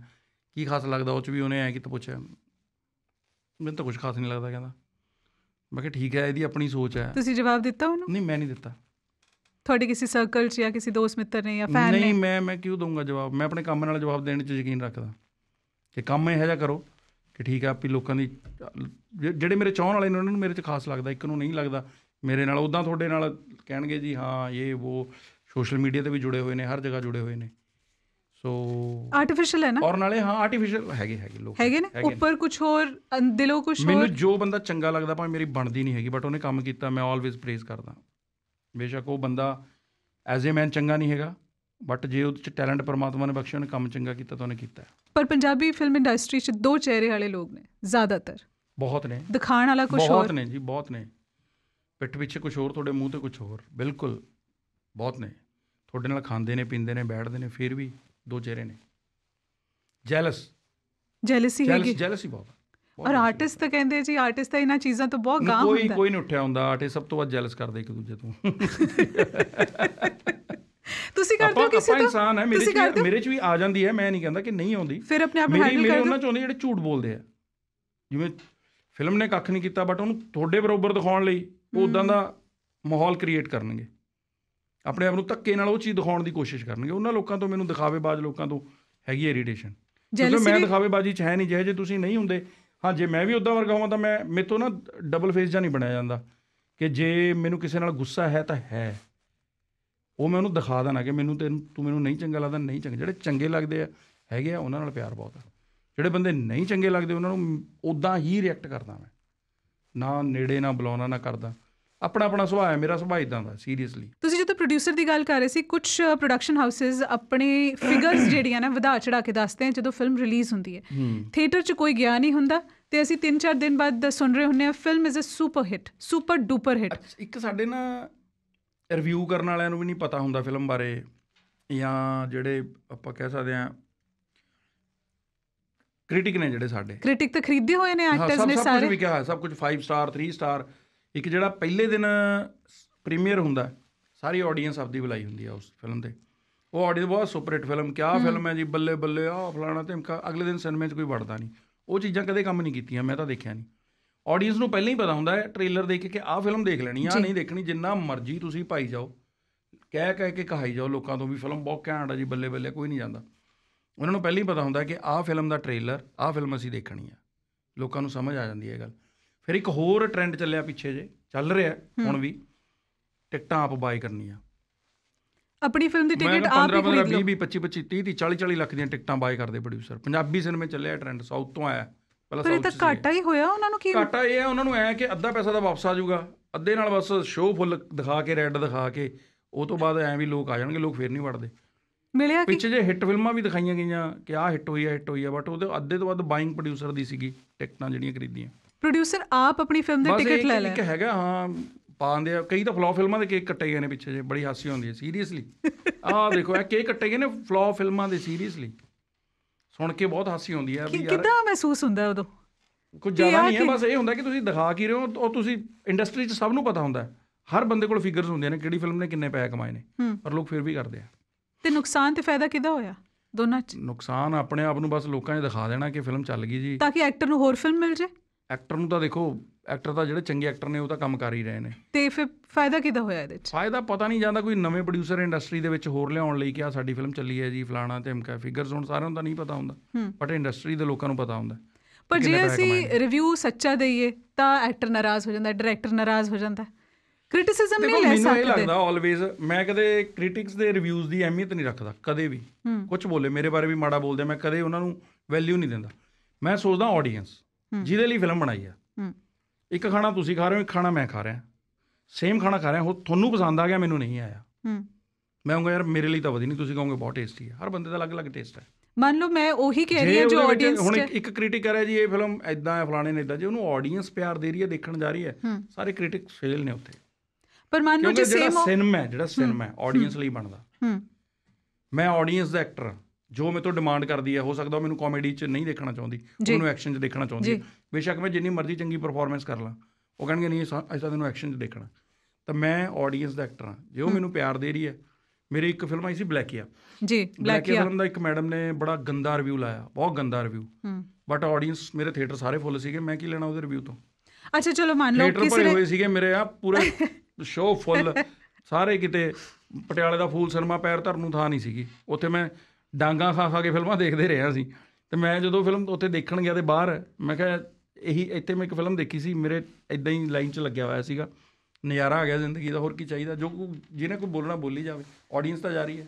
ਕੀ ਖਾਸ ਲੱਗਦਾ ਉਹ 'ਚ ਵੀ ਉਹਨੇ ਐ ਕਿ ਤਾਂ ਪੁੱਛਿਆ ਮੈਨੂੰ ਤਾਂ ਕੁਝ ਖਾਸ ਨਹੀਂ ਲੱਗਦਾ ਕਹਿੰਦਾ ਮੈਂ ਕਿਹਾ ਠੀਕ ਹੈ ਇਹਦੀ ਆਪਣੀ ਸੋਚ ਹੈ ਤੁਸੀਂ ਜਵਾਬ ਦਿੱਤਾ ਉਹਨੂੰ ਨਹੀਂ ਮੈਂ ਨਹੀਂ ਦਿੱਤਾ ਤੁਹਾਡੇ ਕਿਸੇ ਸਰਕਲ 'ਚ ਜਾਂ ਕਿਸੇ ਦੋਸਤ ਮਿੱਤਰ ਨੇ ਜਾਂ ਫੈਨ ਨੇ ਨਹੀਂ ਮੈਂ ਮੈਂ ਕਿਉਂ ਦਊਂਗਾ ਜਵਾਬ ਮੈਂ ਆਪਣੇ ਕੰਮ ਨਾਲ ਜਵਾਬ ਦੇਣ 'ਚ ਯਕੀਨ ਰੱਖਦਾ ਕਿ ਕੰਮ ਇਹ ਜਾਂ ਕਰੋ ਕਿ ਠੀਕ ਆ ਵੀ ਲੋਕਾਂ ਦੀ ਜਿਹੜੇ ਮੇਰੇ ਚਾਹਣ ਵਾਲੇ ਨੇ ਉਹਨਾਂ ਨੂੰ ਮੇਰੇ 'ਚ ਖਾਸ ਲੱਗਦਾ ਇੱਕ ਨੂੰ ਨਹੀਂ ਲੱਗਦਾ ਮੇਰੇ ਨਾਲ ਉਦਾਂ ਤੁਹਾਡੇ ਨਾਲ ਕਹਿਣਗੇ ਜੀ ਹਾਂ ਇਹ ਉਹ ਸੋਸ਼ਲ ਮੀਡੀਆ ਤੇ ਵੀ ਜੁੜੇ ਹੋਏ ਨੇ ਹਰ ਜਗ੍ਹਾ ਜੁੜੇ ਹੋਏ ਨੇ ਸੋ ਆਰਟੀਫੀਸ਼ੀਅਲ ਹੈ ਨਾ ਔਰ ਨਾਲੇ ਹਾਂ ਆਰਟੀਫੀਸ਼ੀਅਲ ਹੈਗੇ ਹੈਗੇ ਲੋਕ ਹੈਗੇ ਨੇ ਉੱਪਰ ਕੁਝ ਹੋਰ ਦਿਲੋਂ ਕੁਝ ਹੋਰ ਮੈਨੂੰ ਜੋ ਬੰਦਾ ਚੰਗਾ ਲੱਗਦਾ ਭਾਵੇਂ ਮੇਰੀ ਬਣਦੀ ਨਹੀਂ ਹੈਗੀ ਬਟ ਉਹਨੇ ਕੰਮ ਕੀਤਾ ਮੈਂ ਆਲਵੇਸ ਪ੍ਰੇਜ਼ ਕਰਦਾ ਬੇਸ਼ੱਕ ਉਹ ਬੰਦਾ ਐਜ਼ ਅ ਮੈਨ ਚੰਗਾ ਨਹੀਂ ਹੈਗਾ ਬਟ ਜੇ ਉਹਦੇ ਚ ਟੈਲੈਂਟ ਪਰਮਾਤਮਾ ਨੇ ਬਖਸ਼ਿਆ ਉਹਨੇ ਕੰਮ ਚੰਗਾ ਕੀਤਾ ਤਾਂ ਉਹਨੇ ਕੀਤਾ ਪਰ ਪੰਜਾਬੀ ਫਿਲਮ ਇੰਡਸਟਰੀ 'ਚ ਦੋ ਚਿਹਰੇ ਵਾਲੇ ਲੋਕ ਨੇ ਜ਼ਿਆਦਾਤਰ ਬਹੁਤ ਨੇ ਦਿਖਾਣ ਵਾਲਾ ਕੁਝ ਹੋਰ ਬਹੁਤ ਨੇ ਜੀ ਬਹੁਤ ਨੇ ਪਿੱਠ ਪਿੱਛੇ ਕੁਝ ਹੋਰ ਤੁਹਾਡੇ ਮੂੰਹ ਤੇ ਕੁਝ ਹੋਰ ਬਿਲਕੁਲ ਬਹੁਤ ਨੇ ਤੁਹਾਡੇ ਨਾਲ ਖਾਂਦੇ ਨੇ ਪੀਂਦੇ ਨੇ ਬੈਠਦੇ ਨੇ ਫਿਰ ਵੀ ਦੋ ਚਿਹਰੇ ਨੇ ਜੈਲਸ ਜੈਲਸੀ ਹੈਗੀ ਜੈਲਸੀ ਬਹੁਤ ਔਰ ਆਰਟਿਸਟ ਤਾਂ ਕਹਿੰਦੇ ਜੀ ਆਰਟਿਸਟ ਤਾਂ ਇਹਨਾਂ ਚੀਜ਼ਾਂ ਤੋਂ ਬਹੁਤ ਗਾਂਹ ਹੁੰਦਾ ਕੋਈ ਕੋਈ ਨਹੀਂ ਉੱਠਿਆ ਹੁੰਦਾ ਆਰਟਿਸਟ ਸਭ ਤੋਂ ਵੱਧ ਜੈਲਸ ਕਰਦੇ ਇੱਕ ਦੂਜੇ ਤੋਂ ਤੁਸੀਂ ਕਰਦੇ ਹੋ ਕਿਸੇ ਤੋਂ ਇਨਸਾਨ ਹੈ ਮੇਰੇ ਚ ਮੇਰੇ ਚ ਵੀ ਆ ਜਾਂਦੀ ਹੈ ਮੈਂ ਨਹੀਂ ਕਹਿੰਦਾ ਕਿ ਨਹੀਂ ਆਉਂਦੀ ਫਿਰ ਆਪਣੇ ਆਪ ਹੈਂਡਲ ਕਰਦੇ ਮੇਰੇ ਉਹਨਾਂ ਚੋਂ ਜਿਹੜੇ ਝੂਠ ਬੋਲਦੇ ਆ ਜਿਵੇਂ ਫਿਲਮ ਨੇ ਕੱਖ ਨਹੀਂ ਕੀਤਾ ਬਟ ਉਹਨੂੰ ਤੁਹਾਡੇ ਬਰਾਬਰ ਦਿਖਾਉਣ ਲਈ ਉਹ ਉਦਾਂ ਦਾ ਮਾਹੌਲ ਕ੍ਰੀਏਟ ਕਰਨਗੇ ਆਪਣੇ ਆਪ ਨੂੰ ਧੱਕੇ ਨਾਲ ਉਹ ਚੀਜ਼ ਦਿਖਾਉਣ ਦੀ ਕੋਸ਼ਿਸ਼ ਕਰਨਗੇ ਉਹਨਾਂ ਲੋਕਾਂ ਤੋਂ ਮੈਨੂੰ ਦਿਖਾਵੇਬਾਜ਼ ਲੋਕਾਂ ਤੋਂ ਹੈਗੀ ਇਰੀਟੇਸ਼ਨ ਕਿਉਂਕਿ ਮੈਂ ਦਿਖਾਵੇਬਾਜ਼ੀ ਚ ਹੈ ਨਹੀਂ ਜਿਹੇ ਜੇ ਤੁਸੀਂ ਨਹੀਂ ਹੁੰਦੇ ਹਾਂ ਜੇ ਮੈਂ ਵੀ ਉਦਾਂ ਵਰਗਾ ਹਾਂ ਤਾਂ ਮੈਂ ਮੇਤੋਂ ਨਾ ਡਬਲ ਫੇਸ ਜਾਂ ਨਹੀਂ ਬਣਾਇਆ ਜਾਂਦਾ ਕਿ ਜੇ ਮੈਨੂੰ ਕਿਸੇ ਨਾਲ ਗੁੱਸਾ ਹੈ ਤਾਂ ਹੈ ਉਹ ਮੈਂ ਉਹਨੂੰ ਦਿਖਾ ਦਾਂ ਨਾ ਕਿ ਮੈਨੂੰ ਤੇ ਤੂੰ ਮੈਨੂੰ ਨਹੀਂ ਚੰਗਾ ਲੱਗਦਾ ਨਹੀਂ ਚੰਗਾ ਜਿਹੜੇ ਚੰਗੇ ਲੱਗਦੇ ਆ ਹੈਗੇ ਆ ਉਹਨਾਂ ਨਾਲ ਪਿਆਰ ਬਹੁਤ ਆ ਜਿਹੜੇ ਬੰਦੇ ਨਹੀਂ ਚੰਗੇ ਲੱਗਦੇ ਉਹਨਾਂ ਨੂੰ ਉਦਾਂ ਹੀ ਰਿਐਕਟ ਕਰਦਾ ਮੈਂ ਨਾ ਨੇੜੇ ਨਾ ਬੁਲਾਉਣਾ ਨਾ ਕਰਦਾ ਆਪਣਾ ਆਪਣਾ ਸੁਭਾਅ ਹੈ ਮੇਰਾ ਸੁਭਾਅ ਇਦਾਂ ਦਾ ਸੀਰੀਅਸਲੀ ਤੁਸੀਂ ਜਦੋਂ ਪ੍ਰੋਡਿਊਸਰ ਦੀ ਗੱਲ ਕਰ ਰਹੇ ਸੀ ਕੁਝ ਪ੍ਰੋਡਕਸ਼ਨ ਹਾਊਸਸ ਆਪਣੇ ਫਿਗਰਸ ਜਿਹੜੀਆਂ ਨੇ ਵਧਾ ਚੜਾ ਕੇ ਦੱਸਦੇ ਆ ਜਦੋਂ ਫਿਲਮ ਰਿਲੀਜ਼ ਹੁੰਦੀ ਹੈ ਥੀਏਟਰ 'ਚ ਕੋਈ ਗਿਆ ਨਹੀਂ ਹੁੰਦਾ ਤੇ ਅਸੀਂ 3-4 ਦਿਨ ਬਾਅਦ ਸੁਣ ਰਹੇ ਹੁੰਨੇ ਆ film is a super hit super duper hit ਇੱਕ ਸਾਡੇ ਨਾ ਰਿਵਿਊ ਕਰਨ ਵਾਲਿਆਂ ਨੂੰ ਵੀ ਨਹੀਂ ਪਤਾ ਹੁੰਦਾ ਫਿਲਮ ਬਾਰੇ ਜਾਂ ਜਿਹੜੇ ਆਪਾਂ ਕਹਿ ਸਕਦੇ ਆ ਕ੍ਰਿਟਿਕ ਨੇ ਜਿਹੜੇ ਸਾਡੇ ਕ੍ਰਿਟਿਕ ਤਾਂ ਖਰੀਦੇ ਹੋਏ ਨੇ ਐਕਟਰਸ ਨੇ ਸਾਰੇ ਸਭ ਕੁਝ ਵੀ ਕਿਹਾ ਸਭ ਕੁਝ 5 ਸਟਾਰ 3 ਸਟਾਰ ਇੱਕ ਜਿਹੜਾ ਪਹਿਲੇ ਦਿਨ ਪ੍ਰੀਮੀਅਰ ਹੁੰਦਾ ਸਾਰੀ ਆਡੀਅנס ਆਪਦੀ ਬੁਲਾਈ ਹੁੰਦੀ ਆ ਉਸ ਫਿਲਮ ਦੇ ਉਹ ਆਡੀਅנס ਬਹੁਤ ਸੁਪਰ ਹਿੱਟ ਫਿਲਮ ਕਿਆ ਫਿਲਮ ਹੈ ਜੀ ਬੱਲੇ ਬੱਲੇ ਆ ਫਲਾਣਾ ਧਮਕਾ ਅਗਲੇ ਦਿਨ ਸਿਨੇਮੇ 'ਚ ਕੋਈ ਵੜਦਾ ਨਹੀਂ ਉਹ ਚੀਜ਼ਾਂ ਕਦੇ ਕੰਮ ਨਹੀਂ ਕੀਤੀਆਂ ਮੈਂ ਤਾਂ ਦੇਖਿਆ ਨਹੀਂ ਆਡੀਅנס ਨੂੰ ਪਹਿਲਾਂ ਹੀ ਪਤਾ ਹੁੰਦਾ ਹੈ ਟ੍ਰੇਲਰ ਦੇਖ ਕੇ ਕਿ ਆਹ ਫਿਲਮ ਦੇਖ ਲੈਣੀ ਆ ਨਹੀਂ ਦੇਖਣੀ ਜਿੰਨਾ ਮਰਜ਼ੀ ਤੁਸੀਂ ਪਾਈ ਜਾਓ ਕਹਿ ਕਹਿ ਕੇ ਕਹਾਈ ਜਾਓ ਲੋਕਾਂ ਤੋਂ ਵੀ ਫਿਲਮ ਬਹੁਤ ਘੈਂਟ ਆ ਜੀ ਬੱਲੇ ਬੱਲੇ ਕੋਈ ਨਹੀਂ ਜਾਂਦਾ ਉਹਨਾਂ ਨੂੰ ਪਹਿਲਾਂ ਹੀ ਪਤਾ ਹੁੰਦਾ ਕਿ ਆਹ ਫਿਲਮ ਦਾ ਟ੍ਰੇਲਰ ਆਹ ਫਿਲਮ ਅਸੀਂ ਦੇਖਣੀ ਆ ਲੋਕਾਂ ਨੂੰ ਸਮਝ ਆ ਜਾਂਦੀ ਹੈ ਗੱਲ ਫਿਰ ਇੱਕ ਹੋਰ ਟ੍ਰੈਂਡ ਚੱਲਿਆ ਪਿੱਛੇ ਜੇ ਚੱਲ ਰਿਹਾ ਹੁਣ ਵੀ ਟਿਕਟਾਂ ਆਪ ਬਾਈ ਕਰਨੀਆਂ ਆਪਣੀ ਫਿਲਮ ਦੀ ਟਿਕਟ ਆਪ ਹੀ ਖਰੀਦ ਲਓ 15 20 25 30 40 40 ਲੱਖ ਦੀਆਂ ਟਿਕਟਾਂ ਬਾਈ ਕਰਦੇ ਪ੍ਰੋਡਿਊਸਰ ਪੰਜਾਬੀ ਸਿਨੇਮੇ ਚੱਲਿਆ ਟ੍ਰੈਂਡ ਸਾਊਥ ਤੋਂ ਆਇਆ ਪਹਿਲਾਂ ਪਰ ਇਹ ਤਾਂ ਘਾਟਾ ਹੀ ਹੋਇਆ ਉਹਨਾਂ ਨੂੰ ਕੀ ਘਾਟਾ ਇਹ ਹੈ ਉਹਨਾਂ ਨੂੰ ਐ ਕਿ ਅੱਧਾ ਪੈਸਾ ਤਾਂ ਵਾਪਸ ਆ ਜਾਊਗਾ ਅੱਧੇ ਨਾਲ ਬਸ ਸ਼ੋਅ ਫੁੱਲ ਦਿਖਾ ਕੇ ਰੈੱਡ ਦਿਖਾ ਕੇ ਉਹ ਤੋਂ ਬਾਅਦ ਐ ਵੀ ਲੋਕ ਆ ਜਾਣਗੇ ਲੋਕ ਫੇਰ ਨਹੀਂ ਵੜਦੇ ਮਿਲਿਆ ਕਿ ਪਿੱਛੇ ਜੇ ਹਿੱਟ ਫਿਲਮਾਂ ਵੀ ਦਿਖਾਈਆਂ ਗਈਆਂ ਕਿ ਆ ਹਿੱਟ ਹੋਈ ਆ ਹਿੱਟ ਹੋਈ ਆ ਬਟ ਉਹਦੇ ਅੱਧੇ ਤੋਂ ਵੱਧ ਬਾਇੰਗ ਪ੍ਰੋਡਿਊਸਰ ਦੀ ਸੀਗੀ ਟਿਕਟਾਂ ਜਿਹੜੀਆਂ ਖਰੀਦੀਆਂ ਪ੍ਰੋਡਿਊਸਰ ਆਪ ਆਪਣੀ ਫਿਲਮ ਦੇ ਟਿਕਟ ਲੈ ਲੈ ਇੱਕ ਹੈਗਾ ਹਾਂ ਪਾਉਂਦੇ ਆ ਕਈ ਤਾਂ ਫਲੌਪ ਫਿਲਮਾਂ ਦੇ ਕੇਕ ਕੱਟੇ ਗਏ ਨੇ ਪਿੱਛੇ ਜੇ ਬੜੀ ਹਾਸੀ ਆਉਂਦੀ ਹੈ ਸੀਰੀਅਸਲੀ ਆਹ ਦੇਖੋ ਇਹ ਕੇਕ ਕੱਟੇ ਗਏ ਨੇ ਫਲੌਪ ਫਿਲਮਾਂ ਦੇ ਸੀਰੀਅਸਲੀ ਸੁਣ ਕੇ ਬਹੁਤ ਹਾਸੀ ਆਉਂਦੀ ਹੈ ਵੀ ਯਾਰ ਕਿਦਾਂ ਮਹਿਸੂਸ ਹੁੰਦਾ ਉਦੋਂ ਕੁਝ ਜ਼ਿਆਦਾ ਨਹੀਂ ਹੈ ਬਸ ਇਹ ਹੁੰਦਾ ਕਿ ਤੁਸੀਂ ਦਿਖਾ ਕੀ ਰਹੇ ਹੋ ਉਹ ਤੁਸੀਂ ਇੰਡਸਟਰੀ 'ਚ ਸਭ ਨੂੰ ਪਤਾ ਹੁੰਦਾ ਹਰ ਬੰਦੇ ਕੋਲ ਫਿਗਰਸ ਹੁੰਦੀਆਂ ਨੇ ਕਿਹੜੀ ਫਿਲਮ ਨੇ ਕਿੰਨੇ ਪੈਸੇ ਕਮਾਏ ਨੇ ਪਰ ਲੋਕ ਫਿਰ ਵੀ ਕਰਦੇ ਆ ਤੇ ਨੁਕਸਾਨ ਤੇ ਫਾਇਦਾ ਕਿਦਾ ਹੋਇਆ ਦੋਨਾਂ 'ਚ ਨੁਕਸਾਨ ਆਪਣੇ ਆਪ ਨੂੰ ਬਸ ਲੋਕਾਂ 'ਚ ਦਿਖਾ ਦੇਣਾ ਕਿ ਫਿਲਮ ਚੱਲ ਗਈ ਜੀ ਤਾਂ ਕਿ ਐਕਟਰ ਨੂੰ ਹੋਰ ਫਿਲਮ ਮਿਲ ਜੇ ਐਕਟਰ ਨੂੰ ਤਾਂ ਦੇਖੋ ਐਕਟਰ ਤਾਂ ਜਿਹੜੇ ਚੰਗੇ ਐਕਟਰ ਨੇ ਉਹ ਤਾਂ ਕੰਮ ਕਰ ਹੀ ਰਹੇ ਨੇ ਤੇ ਫਿਰ ਫਾਇਦਾ ਕਿਦਾ ਹੋਇਆ ਇਹਦੇ ਵਿੱਚ ਫਾਇਦਾ ਪਤਾ ਨਹੀਂ ਜਾਂਦਾ ਕੋਈ ਨਵੇਂ ਪ੍ਰੋਡਿਊਸਰ ਇੰਡਸਟਰੀ ਦੇ ਵਿੱਚ ਹੋਰ ਲਿਆਉਣ ਲਈ ਕਿ ਆ ਸਾਡੀ ਫਿਲਮ ਚੱਲੀ ਹੈ ਜੀ ਫਲਾਣਾ ਤੇ ਮਕਾ ਫਿਗਰਸ ਹੁਣ ਸਾਰਿਆਂ ਨੂੰ ਤਾਂ ਨਹੀਂ ਪਤਾ ਹੁੰਦਾ ਬਟ ਇੰਡਸਟਰੀ ਦੇ ਲੋਕਾਂ ਨੂੰ ਪਤਾ ਹੁੰਦਾ ਪਰ ਜੇ ਅਸੀਂ ਰਿਵਿਊ ਸੱਚਾ ਦਈਏ ਤਾਂ ਐਕਟਰ ਨਾਰਾਜ਼ ਹੋ ਜਾਂਦਾ ਡਾਇਰੈਕਟਰ ਨਾਰਾਜ਼ ਹੋ ਜਾਂਦਾ ਕ੍ਰਿਟਿਸਿਜ਼ਮ ਨਹੀਂ ਲੈ ਸਕਦੇ ਮੈਨੂੰ ਇਹ ਲੱਗਦਾ ਆਲਵੇਜ਼ ਮੈਂ ਕਦੇ ਕ੍ਰਿਟਿਕਸ ਦੇ ਰਿਵਿਊਜ਼ ਦੀ ਅਹਿਮੀਅਤ ਨਹੀਂ ਰੱਖਦਾ ਕਦੇ ਵੀ ਕੁਝ ਬੋਲੇ ਮੇਰੇ ਬਾਰੇ ਵੀ ਮਾੜਾ ਬੋਲਦੇ ਮੈਂ ਕਦੇ ਉਹਨਾਂ ਨੂੰ ਵੈਲਿਊ ਨਹੀਂ ਦਿੰਦਾ ਮੈਂ ਸੋਚਦਾ ਆਡੀਅנס ਜਿਹਦੇ ਲਈ ਫਿਲਮ ਬਣਾਈ ਆ ਇੱਕ ਖਾਣਾ ਤੁਸੀਂ ਖਾ ਰਹੇ ਹੋ ਇੱਕ ਖਾਣਾ ਮੈਂ ਖਾ ਰਿਹਾ ਸੇਮ ਖਾਣਾ ਖਾ ਰਿਹਾ ਹੋ ਤੁਹਾਨੂੰ ਪਸੰਦ ਆ ਗਿਆ ਮੈਨੂੰ ਨਹੀਂ ਆਇਆ ਹੂੰ ਮੈਂ ਕਹਾਂਗਾ ਯਾਰ ਮੇਰੇ ਲਈ ਤਾਂ ਵਧੀਆ ਨਹੀਂ ਤੁਸੀਂ ਕਹੋਗੇ ਬਹੁਤ ਟੇਸਟੀ ਹੈ ਹਰ ਬੰਦੇ ਦਾ ਅਲੱਗ-ਅਲੱਗ ਟੇਸਟ ਹੈ ਮੰਨ ਲਓ ਮੈਂ ਉਹੀ ਕਹਿ ਰਹੀ ਹਾਂ ਜੋ ਆਡੀਅנס ਹੁਣ ਇੱਕ ਕ੍ਰਿਟਿਕ ਕਰ ਰਿਹਾ ਜੀ ਇਹ ਫਿਲਮ ਐਦਾਂ ਹੈ ਫਲਾਣੇ ਨੇ ਐਦਾਂ ਜੇ ਉਹਨੂੰ ਆਡੀਅנס ਪਿਆਰ ਦੇ ਰਹੀ ਹੈ ਦੇਖਣ ਜਾ ਰਹੀ ਹੈ ਸਾਰੇ ਕ੍ਰਿਟਿਕ ਫੇਲ ਨੇ ਉੱਥੇ ਪਰ ਮੰਨ ਲਓ ਜੇ ਸੇਮ ਜਿਹੜਾ ਸਿਨੇਮਾ ਹੈ ਜਿਹੜਾ ਸਿਨੇਮਾ ਹੈ ਆਡੀਅנס ਲਈ ਬਣਦਾ ਹੂੰ ਮੈਂ ਆਡੀਅנס ਦਾ ਐਕਟਰ ਹਾਂ ਜੋ ਮੈਂ ਤੋਂ ਡਿਮਾਂਡ ਕਰਦੀ ਹੈ ਹੋ ਸਕਦਾ ਮੈਨੂੰ ਕਾਮੇਡੀ 'ਚ ਨਹੀਂ ਦੇਖਣਾ ਚਾਹੁੰਦੀ ਉਹਨੂੰ ਐਕਸ਼ਨ 'ਚ ਦੇਖਣਾ ਚਾਹੁੰਦੀ ਬੇਸ਼ੱਕ ਮੈਂ ਜਿੰਨੀ ਮਰਜ਼ੀ ਚੰਗੀ ਪਰਫਾਰਮੈਂਸ ਕਰ ਲਾਂ ਉਹ ਕਹਣਗੇ ਨਹੀਂ ਅਸਾਂ ਤੈਨੂੰ ਐਕਸ਼ਨ 'ਚ ਦੇਖਣਾ ਤਾਂ ਮੈਂ ਆਡੀਅנס ਦਾ ਐਕਟਰ ਹਾਂ ਜੇ ਉਹ ਮੈਨੂੰ ਪਿਆਰ ਦੇ ਰਹੀ ਹੈ ਮੇਰੀ ਇੱਕ ਫਿਲਮ ਆਈ ਸੀ ਬਲੈਕੀਆ ਜੀ ਬਲੈਕੀਆ ਫਿਲਮ ਦਾ ਇੱਕ ਮੈਡਮ ਨੇ ਬੜਾ ਗੰਦਾ ਰਿਵਿਊ ਲਾਇਆ ਬਹੁਤ ਗੰਦਾ ਰਿਵਿਊ ਬਟ ਆਡੀਅנס ਮੇਰੇ ਥੀਏਟਰ ਸਾਰੇ ਫੁੱਲ ਸੀਗੇ ਮੈਂ ਕੀ ਲੈਣਾ ਉਹਦੇ ਰਿਵਿਊ ਤੋਂ ਅੱਛਾ ਚਲੋ ਮੰਨ ਲਓ ਕਿਸੇ ਨੇ ਥੀਏਟਰ ਹੋਏ ਸੀਗੇ ਮੇਰੇ ਆ ਪੂਰੇ ਸ਼ੋਅ ਫੁੱਲ ਸਾਰੇ ਕਿਤੇ ਪਟਿਆਲੇ ਦਾ ਫੂਲ ਸਿਨੇਮਾ ਪੈਰ ਧਰਨ ਨੂੰ ਥਾਂ ਨਹੀਂ ਸੀਗੀ ਉੱਥੇ ਮੈਂ ਡਾਂਗਾ ਖਾ ਖਾ ਕੇ ਫਿਲਮਾਂ ਦੇਖਦੇ ਰਹੇ ਸੀ ਤੇ ਮੈਂ ਜਦੋਂ ਫਿਲਮ ਉੱਥੇ ਦੇਖਣ ਗਿਆ ਤੇ ਬਾਹਰ ਮੈਂ ਕਿਹਾ ਇਹੀ ਇੱਥੇ ਮੈਂ ਇੱਕ ਫਿਲਮ ਦੇਖੀ ਸੀ ਮੇਰੇ ਇਦਾਂ ਹੀ ਲਾਈਨ 'ਚ ਲੱਗਿਆ ਹੋਇਆ ਸੀਗਾ ਨਜ਼ਾਰਾ ਆ ਗਿਆ ਜ਼ਿੰਦਗੀ ਦਾ ਹੋਰ ਕੀ ਚਾਹੀਦਾ ਜੋ ਜਿਹਨੇ ਕੋਈ ਬੋਲਣਾ ਬੋਲੀ ਜਾਵੇ ਆਡੀਅנס ਤਾਂ ਜਾ ਰਹੀ ਹੈ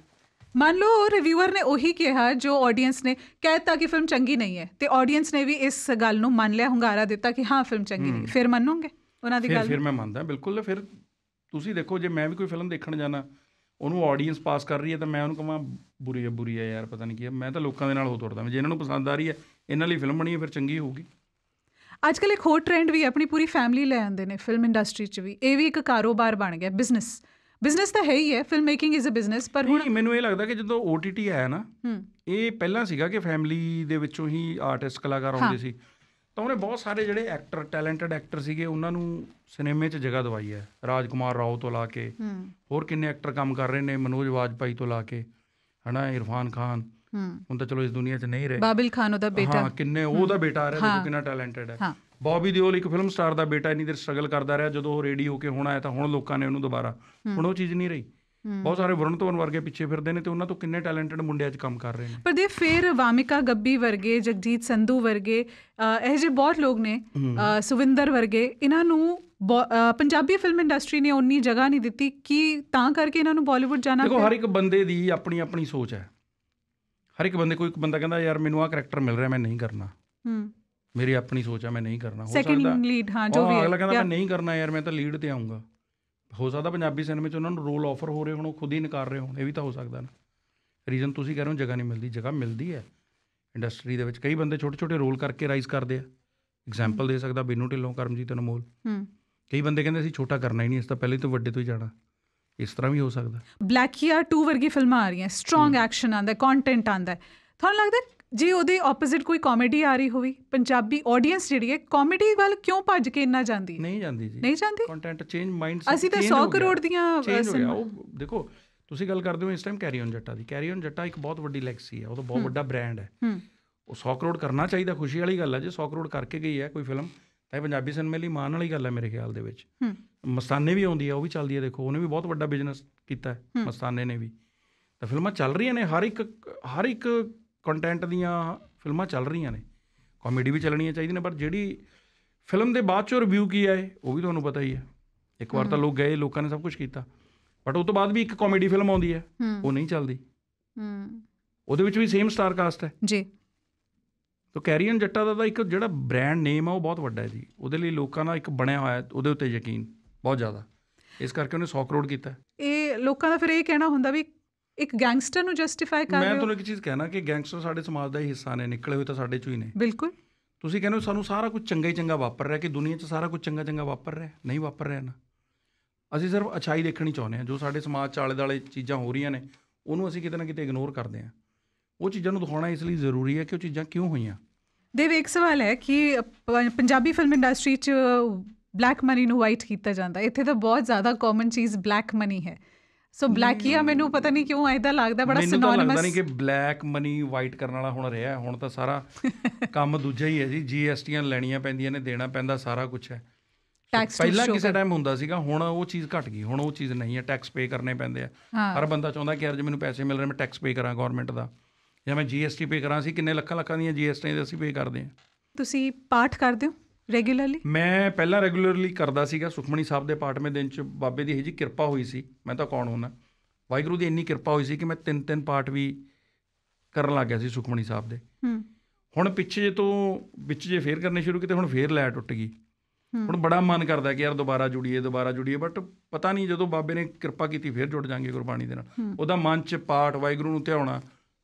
ਮੰਨ ਲਓ ਰਿਵਿਊਅਰ ਨੇ ਉਹੀ ਕਿਹਾ ਜੋ ਆਡੀਅנס ਨੇ ਕਹਿਤਾ ਕਿ ਫਿਲਮ ਚੰਗੀ ਨਹੀਂ ਹੈ ਤੇ ਆਡੀਅנס ਨੇ ਵੀ ਇਸ ਗੱਲ ਨੂੰ ਮੰਨ ਲਿਆ ਹੁੰਗਾਰਾ ਦਿੱਤਾ ਕਿ ਹਾਂ ਫਿਲਮ ਚੰਗੀ ਨਹੀਂ ਫਿਰ ਮੰਨੋਗੇ ਉਹਨਾਂ ਦੀ ਗੱਲ ਫਿਰ ਮੈਂ ਮੰਨਦਾ ਬਿਲਕੁਲ ਫਿਰ ਤੁਸੀਂ ਦੇਖੋ ਜੇ ਮੈਂ ਵੀ ਕੋਈ ਫਿਲਮ ਦੇਖਣ ਜਾਣਾ ਉਹਨੂੰ ਆਡੀਅנס ਪਾਸ ਕਰ ਰਹੀ ਹੈ ਤਾਂ ਮੈਂ ਉਹਨੂੰ ਕਹਾਂ ਬੁਰੀ ਹੈ ਬੁਰੀ ਆ ਯਾਰ ਪਤਾ ਨਹੀਂ ਕੀ ਆ ਮੈਂ ਤਾਂ ਲੋਕਾਂ ਦੇ ਨਾਲ ਹੋ ਤੁਰਦਾ ਮੈਂ ਜੇ ਇਹਨਾਂ ਨੂੰ ਪਸੰਦ ਆ ਰਹੀ ਹੈ ਇਹਨਾਂ ਲਈ ਫਿਲਮ ਬਣੀ ਹੈ ਫਿਰ ਚੰਗੀ ਹੋਊਗੀ ਅੱਜ ਕੱਲ ਇੱਕ ਹੋਰ ਟ੍ਰੈਂਡ ਵੀ ਹੈ ਆਪਣੀ ਪੂਰੀ ਫੈਮਿਲੀ ਲੈ ਆਉਂਦੇ ਨੇ ਫਿਲਮ ਇੰਡਸਟਰੀ 'ਚ ਵੀ ਇਹ ਵੀ ਇੱਕ ਕਾਰੋਬਾਰ ਬਣ ਗਿਆ ਬਿਜ਼ਨਸ ਬਿਜ਼ਨਸ ਤਾਂ ਹੈ ਹੀ ਹੈ film making is a business ਪਰ ਹੁਣ ਮੈਨੂੰ ਇਹ ਲੱਗਦਾ ਕਿ ਜਦੋਂ OTT ਆਇਆ ਨਾ ਇਹ ਪਹਿਲਾਂ ਸੀਗਾ ਕਿ ਫੈਮਿਲੀ ਦੇ ਵਿੱਚੋਂ ਹੀ ਆਰਟਿਸਟ ਕਲਾਕਾਰ ਆਉਂਦੇ ਸੀ ਤਾਂ ਉਹਨੇ ਬਹੁਤ ਸਾਰੇ ਜਿਹੜੇ ਐਕਟਰ ਟੈਲੈਂਟਡ ਐਕਟਰ ਸੀਗੇ ਉਹਨਾਂ ਨੂੰ ਸਿਨੇਮੇ 'ਚ ਜਗ੍ਹਾ ਦਵਾਈ ਹੈ ਰਾਜਕੁਮਾਰ ਰਾਓ ਤੋਂ ਲਾ ਕੇ ਹੋਰ ਕਿੰਨੇ ਐਕਟਰ ਕੰਮ ਕਰ ਰਹੇ ਨੇ ਮਨੋਜ ਵਾਜਪਾਈ ਤੋਂ ਲਾ ਕੇ ਹਨਾ ਇਰਫਾਨ ਖਾਨ ਹੁਣ ਤਾਂ ਚਲੋ ਇਸ ਦੁਨੀਆ 'ਚ ਨਹੀਂ ਰਹੇ ਬਾਬਿਲ ਖਾਨ ਉਹਦਾ ਬੇਟਾ ਹਾਂ ਕਿੰਨੇ ਉਹਦਾ ਬੇਟਾ ਆ ਰਿਹਾ ਦੇਖੋ ਕਿੰਨਾ ਟੈਲੈਂਟਡ ਹੈ ਬੌਬੀ ਦਿਓਲ ਇੱਕ ਫਿਲਮ ਸਟਾਰ ਦਾ ਬੇਟਾ ਇੰਨੀ ਦੇਰ ਸਟਰਗਲ ਕਰਦਾ ਰਿਹਾ ਜਦੋਂ ਉਹ ਰੇਡੀ ਹੋ ਕੇ ਹੁਣ ਆਇਆ ਤਾਂ ਹੁਣ ਲੋਕਾਂ ਨੇ ਉਹਨੂੰ ਦੁਬਾਰਾ ਹੁਣ ਉਹ ਚੀਜ਼ ਨਹੀਂ ਰਹੀ ਬਹੁਤ ਸਾਰੇ ਵਰਣ ਤੋਂ ਵਰਗੇ ਪਿੱਛੇ ਫਿਰਦੇ ਨੇ ਤੇ ਉਹਨਾਂ ਤੋਂ ਕਿੰਨੇ ਟੈਲੈਂਟਡ ਮੁੰਡੇ ਅੱਜ ਕੰਮ ਕਰ ਰਹੇ ਨੇ ਪਰ ਦੇ ਫੇਰ ਵਾਮਿਕਾ ਗੱਬੀ ਵਰਗੇ ਜਗਜੀਤ ਸੰਧੂ ਵਰਗੇ ਇਹ ਜੇ ਬਹੁਤ ਲੋਕ ਨੇ ਸੁਵਿੰਦਰ ਵਰਗੇ ਇਹਨਾਂ ਨੂੰ ਪੰਜਾਬੀ ਫਿਲਮ ਇੰਡਸਟਰੀ ਨੇ ਉਨੀ ਜਗ੍ਹਾ ਨਹੀਂ ਦਿੱਤੀ ਕਿ ਤਾਂ ਕਰਕੇ ਇਹਨਾਂ ਨੂੰ ਬਾਲੀਵੁੱਡ ਜਾਣਾ ਦੇਖੋ ਹਰ ਇੱਕ ਬੰਦੇ ਦੀ ਆਪਣੀ ਆਪਣੀ ਸੋਚ ਹੈ ਹਰ ਇੱਕ ਬੰਦੇ ਕੋਈ ਇੱਕ ਬੰਦਾ ਕਹਿੰਦਾ ਯਾਰ ਮੈਨੂੰ ਆ ਕੈਰੈਕਟਰ ਮਿਲ ਰਿਹਾ ਮੈਂ ਨਹੀਂ ਕਰਨਾ ਹੂੰ ਮੇਰੀ ਆਪਣੀ ਸੋਚ ਹੈ ਮੈਂ ਨਹੀਂ ਕਰਨਾ ਹੋ ਸਕਦਾ ਸੈਕੰਡ ਲੀਡ ਹਾਂ ਜੋ ਵੀ ਹੈ ਅਗਲਾ ਕਹਿੰਦਾ ਮੈਂ ਨਹੀਂ ਕਰਨਾ ਯਾਰ ਮੈਂ ਤਾਂ ਲੀਡ ਤੇ ਆਉਂਗਾ ਹੋ ਸਕਦਾ ਪੰਜਾਬੀ ਸਿਨੇਮੇ 'ਚ ਉਹਨਾਂ ਨੂੰ ਰੋਲ ਆਫਰ ਹੋ ਰਹੇ ਹੋਣ ਉਹ ਖੁਦ ਹੀ ਨਕਾਰ ਰਹੇ ਹੋਣ ਇਹ ਵੀ ਤਾਂ ਹੋ ਸਕਦਾ ਨਾ ਰੀਜ਼ਨ ਤੁਸੀਂ ਕਹਿ ਰਹੇ ਹੋ ਜਗ੍ਹਾ ਨਹੀਂ ਮਿਲਦੀ ਜਗ੍ਹਾ ਮਿਲਦੀ ਹੈ ਇੰਡਸਟਰੀ ਦੇ ਵਿੱਚ ਕਈ ਬੰਦੇ ਛੋਟੇ ਛੋਟੇ ਰੋਲ ਕਰਕੇ ਰਾਈਜ਼ ਕਰਦੇ ਆ ਐਗਜ਼ਾਮਪਲ ਦੇ ਸਕਦਾ ਬਿੰਨੂ ਢਿੱਲੋਂ ਕਰਮਜੀਤ ਅਨਮੋਲ ਹੂੰ ਕਈ ਬੰਦੇ ਕਹਿੰਦੇ ਅਸੀਂ ਛੋਟਾ ਕਰਨਾ ਹੀ ਨਹੀਂ ਇਸ ਤਾਂ ਪਹਿਲੇ ਤੋਂ ਵੱਡੇ ਤੋਂ ਹੀ ਜਾਣਾ ਇਸ ਤਰ੍ਹਾਂ ਵੀ ਹੋ ਸਕਦਾ ਬਲੈਕ ਹੀਅਰ 2 ਵਰਗੀ ਫਿਲਮਾਂ ਆ ਰਹੀਆਂ ਸਟਰੋਂਗ ਐਕਸ਼ਨ ਆਂਦਾ ਕੰਟੈਂਟ ਆਂਦਾ ਤੁਹਾਨੂੰ ਲੱਗਦਾ ਜੇ ਉਹਦੇ ਆਪੋਜ਼ਿਟ ਕੋਈ ਕਾਮੇਡੀ ਆ ਰਹੀ ਹੋਵੇ ਪੰਜਾਬੀ ਆਡੀਅנס ਜਿਹੜੀ ਹੈ ਕਾਮੇਡੀ ਵੱਲ ਕਿਉਂ ਭੱਜ ਕੇ ਇੰਨਾ ਜਾਂਦੀ ਨਹੀਂ ਜਾਂਦੀ ਜੀ ਨਹੀਂ ਜਾਂਦੀ ਕੰਟੈਂਟ ਚੇਂਜ ਸੈਟ ਅਸੀਂ ਤਾਂ 100 ਕਰੋੜ ਦੀਆਂ ਉਹ ਦੇਖੋ ਤੁਸੀਂ ਗੱਲ ਕਰਦੇ ਹੋ ਇਸ ਟਾਈਮ ਕੈਰੀ ਔਨ ਜੱਟਾ ਦੀ ਕੈਰੀ ਔਨ ਜੱਟਾ ਇੱਕ ਬਹੁਤ ਵੱਡੀ ਲੈਗਸੀ ਹੈ ਉਹ ਤਾਂ ਬਹੁਤ ਵੱਡਾ ਬ੍ਰਾਂਡ ਹੈ ਹੂੰ ਉਹ 100 ਕਰੋੜ ਕਰਨਾ ਚਾਹੀਦਾ ਖੁਸ਼ੀ ਵਾਲੀ ਗੱਲ ਹੈ ਜੇ 100 ਕਰੋੜ ਕਰਕੇ ਗਈ ਹੈ ਕੋਈ ਫਿਲਮ ਤਾਂ ਇਹ ਪੰਜਾਬੀ ਸਿਨੇਮੇ ਲਈ ਮਾਣ ਵਾਲੀ ਗੱਲ ਹੈ ਮੇਰੇ ਖਿਆਲ ਦੇ ਵਿੱਚ ਮਸਤਾਨੇ ਵੀ ਆਉਂਦੀ ਆ ਉਹ ਵੀ ਚੱਲਦੀ ਆ ਦੇਖੋ ਉਹਨੇ ਵੀ ਬਹੁਤ ਵੱਡਾ ਬਿਜ਼ਨਸ ਕੀਤਾ ਹੈ ਮਸਤਾਨੇ ਨੇ ਵੀ ਤਾਂ ਫਿਲਮਾਂ ਚੱਲ ਰਹੀਆਂ ਨੇ ਹਰ ਇੱਕ ਹਰ ਇੱਕ ਕੰਟੈਂਟ ਦੀਆਂ ਫਿਲਮਾਂ ਚੱਲ ਰਹੀਆਂ ਨੇ ਕਾਮੇਡੀ ਵੀ ਚੱਲਣੀਆਂ ਚਾਹੀਦੀਆਂ ਨੇ ਪਰ ਜਿਹੜੀ ਫਿਲਮ ਦੇ ਬਾਅਦ ਚੋਂ ਰਿਵਿਊ ਕੀ ਆਏ ਉਹ ਵੀ ਤੁਹਾਨੂੰ ਪਤਾ ਹੀ ਹੈ ਇੱਕ ਵਾਰ ਤਾਂ ਲੋਕ ਗਏ ਲੋਕਾਂ ਨੇ ਸਭ ਕੁਝ ਕੀਤਾ ਬਟ ਉਸ ਤੋਂ ਬਾਅਦ ਵੀ ਇੱਕ ਕਾਮੇਡੀ ਫਿਲਮ ਆਉਂਦੀ ਹੈ ਉਹ ਨਹੀਂ ਚੱਲਦੀ ਹੂੰ ਉਹਦੇ ਵਿੱਚ ਵੀ ਸੇਮ ਸਟਾਰ ਕਾਸਟ ਹੈ ਜੀ ਤੋ ਕੈਰੀਅਨ ਜੱਟਾ ਦਾ ਇੱਕ ਜਿਹੜਾ ਬ੍ਰਾਂਡ ਨੇਮ ਆ ਉਹ ਬਹੁਤ ਵੱਡਾ ਹੈ ਜੀ ਉਹਦੇ ਲਈ ਲੋਕਾਂ ਦਾ ਇੱਕ ਬਣਿਆ ਹੋਇਆ ਉਹਦੇ ਉੱਤੇ ਯਕੀਨ ਬਹੁਤ ਜ਼ਿਆਦਾ ਇਸ ਕਰਕੇ ਉਹਨੇ 100 ਕਰੋੜ ਕੀਤਾ ਇਹ ਲੋਕਾਂ ਦਾ ਫਿਰ ਇਹ ਕਹਿਣਾ ਹੁੰਦਾ ਵੀ ਇੱਕ ਗੈਂਗਸਟਰ ਨੂੰ ਜਸਟੀਫਾਈ ਕਰ ਰਹੇ ਮੈਂ ਤੁਹਾਨੂੰ ਇੱਕ ਚੀਜ਼ ਕਹਿਣਾ ਕਿ ਗੈਂਗਸਟਰ ਸਾਡੇ ਸਮਾਜ ਦਾ ਹੀ ਹਿੱਸਾ ਨੇ ਨਿਕਲੇ ਹੋਏ ਤਾਂ ਸਾਡੇ ਚੋਂ ਹੀ ਨੇ ਬਿਲਕੁਲ ਤੁਸੀਂ ਕਹਿੰਦੇ ਹੋ ਸਾਨੂੰ ਸਾਰਾ ਕੁਝ ਚੰਗਾ ਹੀ ਚੰਗਾ ਵਾਪਰ ਰਿਹਾ ਕਿ ਦੁਨੀਆ 'ਚ ਸਾਰਾ ਕੁਝ ਚੰਗਾ ਚੰਗਾ ਵਾਪਰ ਰਿਹਾ ਨਹੀਂ ਵਾਪਰ ਰਿਹਾ ਨਾ ਅਸੀਂ ਸਿਰਫ ਅਛਾਈ ਦੇਖਣੀ ਚਾਹੁੰਦੇ ਹਾਂ ਜੋ ਸਾਡੇ ਸਮਾਜ 'ਚ ਆਲੇ-ਦਾਲੇ ਚੀਜ਼ਾਂ ਹੋ ਰਹੀਆਂ ਨੇ ਉਹਨੂੰ ਅਸੀਂ ਕਿਤੇ ਨਾ ਕਿਤੇ ਇਗਨੋਰ ਕਰਦੇ ਹਾਂ ਉਹ ਚੀਜ਼ਾਂ ਨੂੰ ਦਿਖਾਉਣਾ ਇਸ ਲਈ ਜ਼ਰੂਰੀ ਹੈ ਕਿ ਉਹ ਚੀਜ਼ਾਂ ਕਿਉਂ ਹੋਈਆਂ ਦੇਵ ਇੱਕ ਸਵਾਲ ਹੈ ਕਿ ਪੰਜਾਬੀ ਫਿਲਮ ਇੰਡਸਟਰੀ 'ਚ ਬਲੈਕ ਮਨੀ ਨੂੰ ਵਾਈਟ ਕੀਤਾ ਜਾਂਦਾ ਇੱਥੇ ਤਾਂ ਬਹੁਤ ਜ਼ਿਆਦਾ ਕਾਮਨ ਚੀਜ਼ ਬਲੈਕ ਮਨੀ ਹੈ ਸੋ ਬਲੈਕੀਆ ਮੈਨੂੰ ਪਤਾ ਨਹੀਂ ਕਿਉਂ ਐਦਾਂ ਲੱਗਦਾ ਬੜਾ ਸਿਨੋਨਿਮਸ ਮੈਨੂੰ ਲੱਗਦਾ ਨਹੀਂ ਕਿ ਬਲੈਕ ਮਨੀ ਵਾਈਟ ਕਰਨ ਵਾਲਾ ਹੁਣ ਰਿਹਾ ਹੁਣ ਤਾਂ ਸਾਰਾ ਕੰਮ ਦੂਜਾ ਹੀ ਹੈ ਜੀ ਜੀਐਸਟੀਆਂ ਲੈਣੀਆਂ ਪੈਂਦੀਆਂ ਨੇ ਦੇਣਾ ਪੈਂਦਾ ਸਾਰਾ ਕੁਝ ਹੈ ਟੈਕਸ ਪਹਿਲਾਂ ਕਿਸੇ ਟਾਈਮ ਹੁੰਦਾ ਸੀਗਾ ਹੁਣ ਉਹ ਚੀਜ਼ ਘਟ ਗਈ ਹੁਣ ਉਹ ਚੀਜ਼ ਨਹੀਂ ਹੈ ਟੈਕਸ ਪੇ ਕਰਨੇ ਪੈਂਦੇ ਆ ਹਰ ਬੰਦਾ ਚਾਹੁੰਦਾ ਕਿ ਅਰਜ ਮੈਨੂੰ ਪੈਸੇ ਮਿਲ ਰਹੇ ਮੈਂ ਟੈਕਸ ਪੇ ਕਰਾਂ ਗਵਰਨਮੈਂਟ ਦਾ ਜਾਂ ਮੈਂ ਜੀਐਸਟੀ ਪੇ ਕਰਾਂ ਸੀ ਕਿੰਨੇ ਲੱਖਾਂ ਲੱਖਾਂ ਦੀਆਂ ਜੀਐਸਟੀਆਂ ਦੇ ਅਸੀਂ ਪੇ ਕਰਦੇ ਹਾਂ ਤੁਸੀਂ ਪਾਠ ਕਰਦੇ ਹੋ ਰੈਗੂਲਰਲੀ ਮੈਂ ਪਹਿਲਾਂ ਰੈਗੂਲਰਲੀ ਕਰਦਾ ਸੀਗਾ ਸੁਖਮਣੀ ਸਾਹਿਬ ਦੇ ਪਾਠ ਮੇ ਦਿਨ ਚ ਬਾਬੇ ਦੀ ਇਹ ਜੀ ਕਿਰਪਾ ਹੋਈ ਸੀ ਮੈਂ ਤਾਂ ਕੌਣ ਹੋਣਾ ਵਾਹਿਗੁਰੂ ਦੀ ਇੰਨੀ ਕਿਰਪਾ ਹੋਈ ਸੀ ਕਿ ਮੈਂ ਤਿੰਨ ਤਿੰਨ ਪਾਠ ਵੀ ਕਰਨ ਲੱਗ ਗਿਆ ਸੀ ਸੁਖਮਣੀ ਸਾਹਿਬ ਦੇ ਹੂੰ ਹੁਣ ਪਿੱਛੇ ਜੇ ਤੋਂ ਵਿੱਚ ਜੇ ਫੇਰ ਕਰਨੇ ਸ਼ੁਰੂ ਕੀਤੇ ਹੁਣ ਫੇਰ ਲੈ ਟੁੱਟ ਗਈ ਹੁਣ ਬੜਾ ਮਨ ਕਰਦਾ ਕਿ ਯਾਰ ਦੁਬਾਰਾ ਜੁੜੀਏ ਦੁਬਾਰਾ ਜੁੜੀਏ ਬਟ ਪਤਾ ਨਹੀਂ ਜਦੋਂ ਬਾਬੇ ਨੇ ਕਿਰਪਾ ਕੀਤੀ ਫੇਰ ਜੁੜ ਜਾਾਂਗੇ ਗੁਰਬਾਣੀ ਦੇ ਨਾਲ ਉਹਦਾ ਮਨ ਚ ਪਾਠ ਵਾਹਿਗੁਰੂ ਨੂੰ ਧਿਆਉਣਾ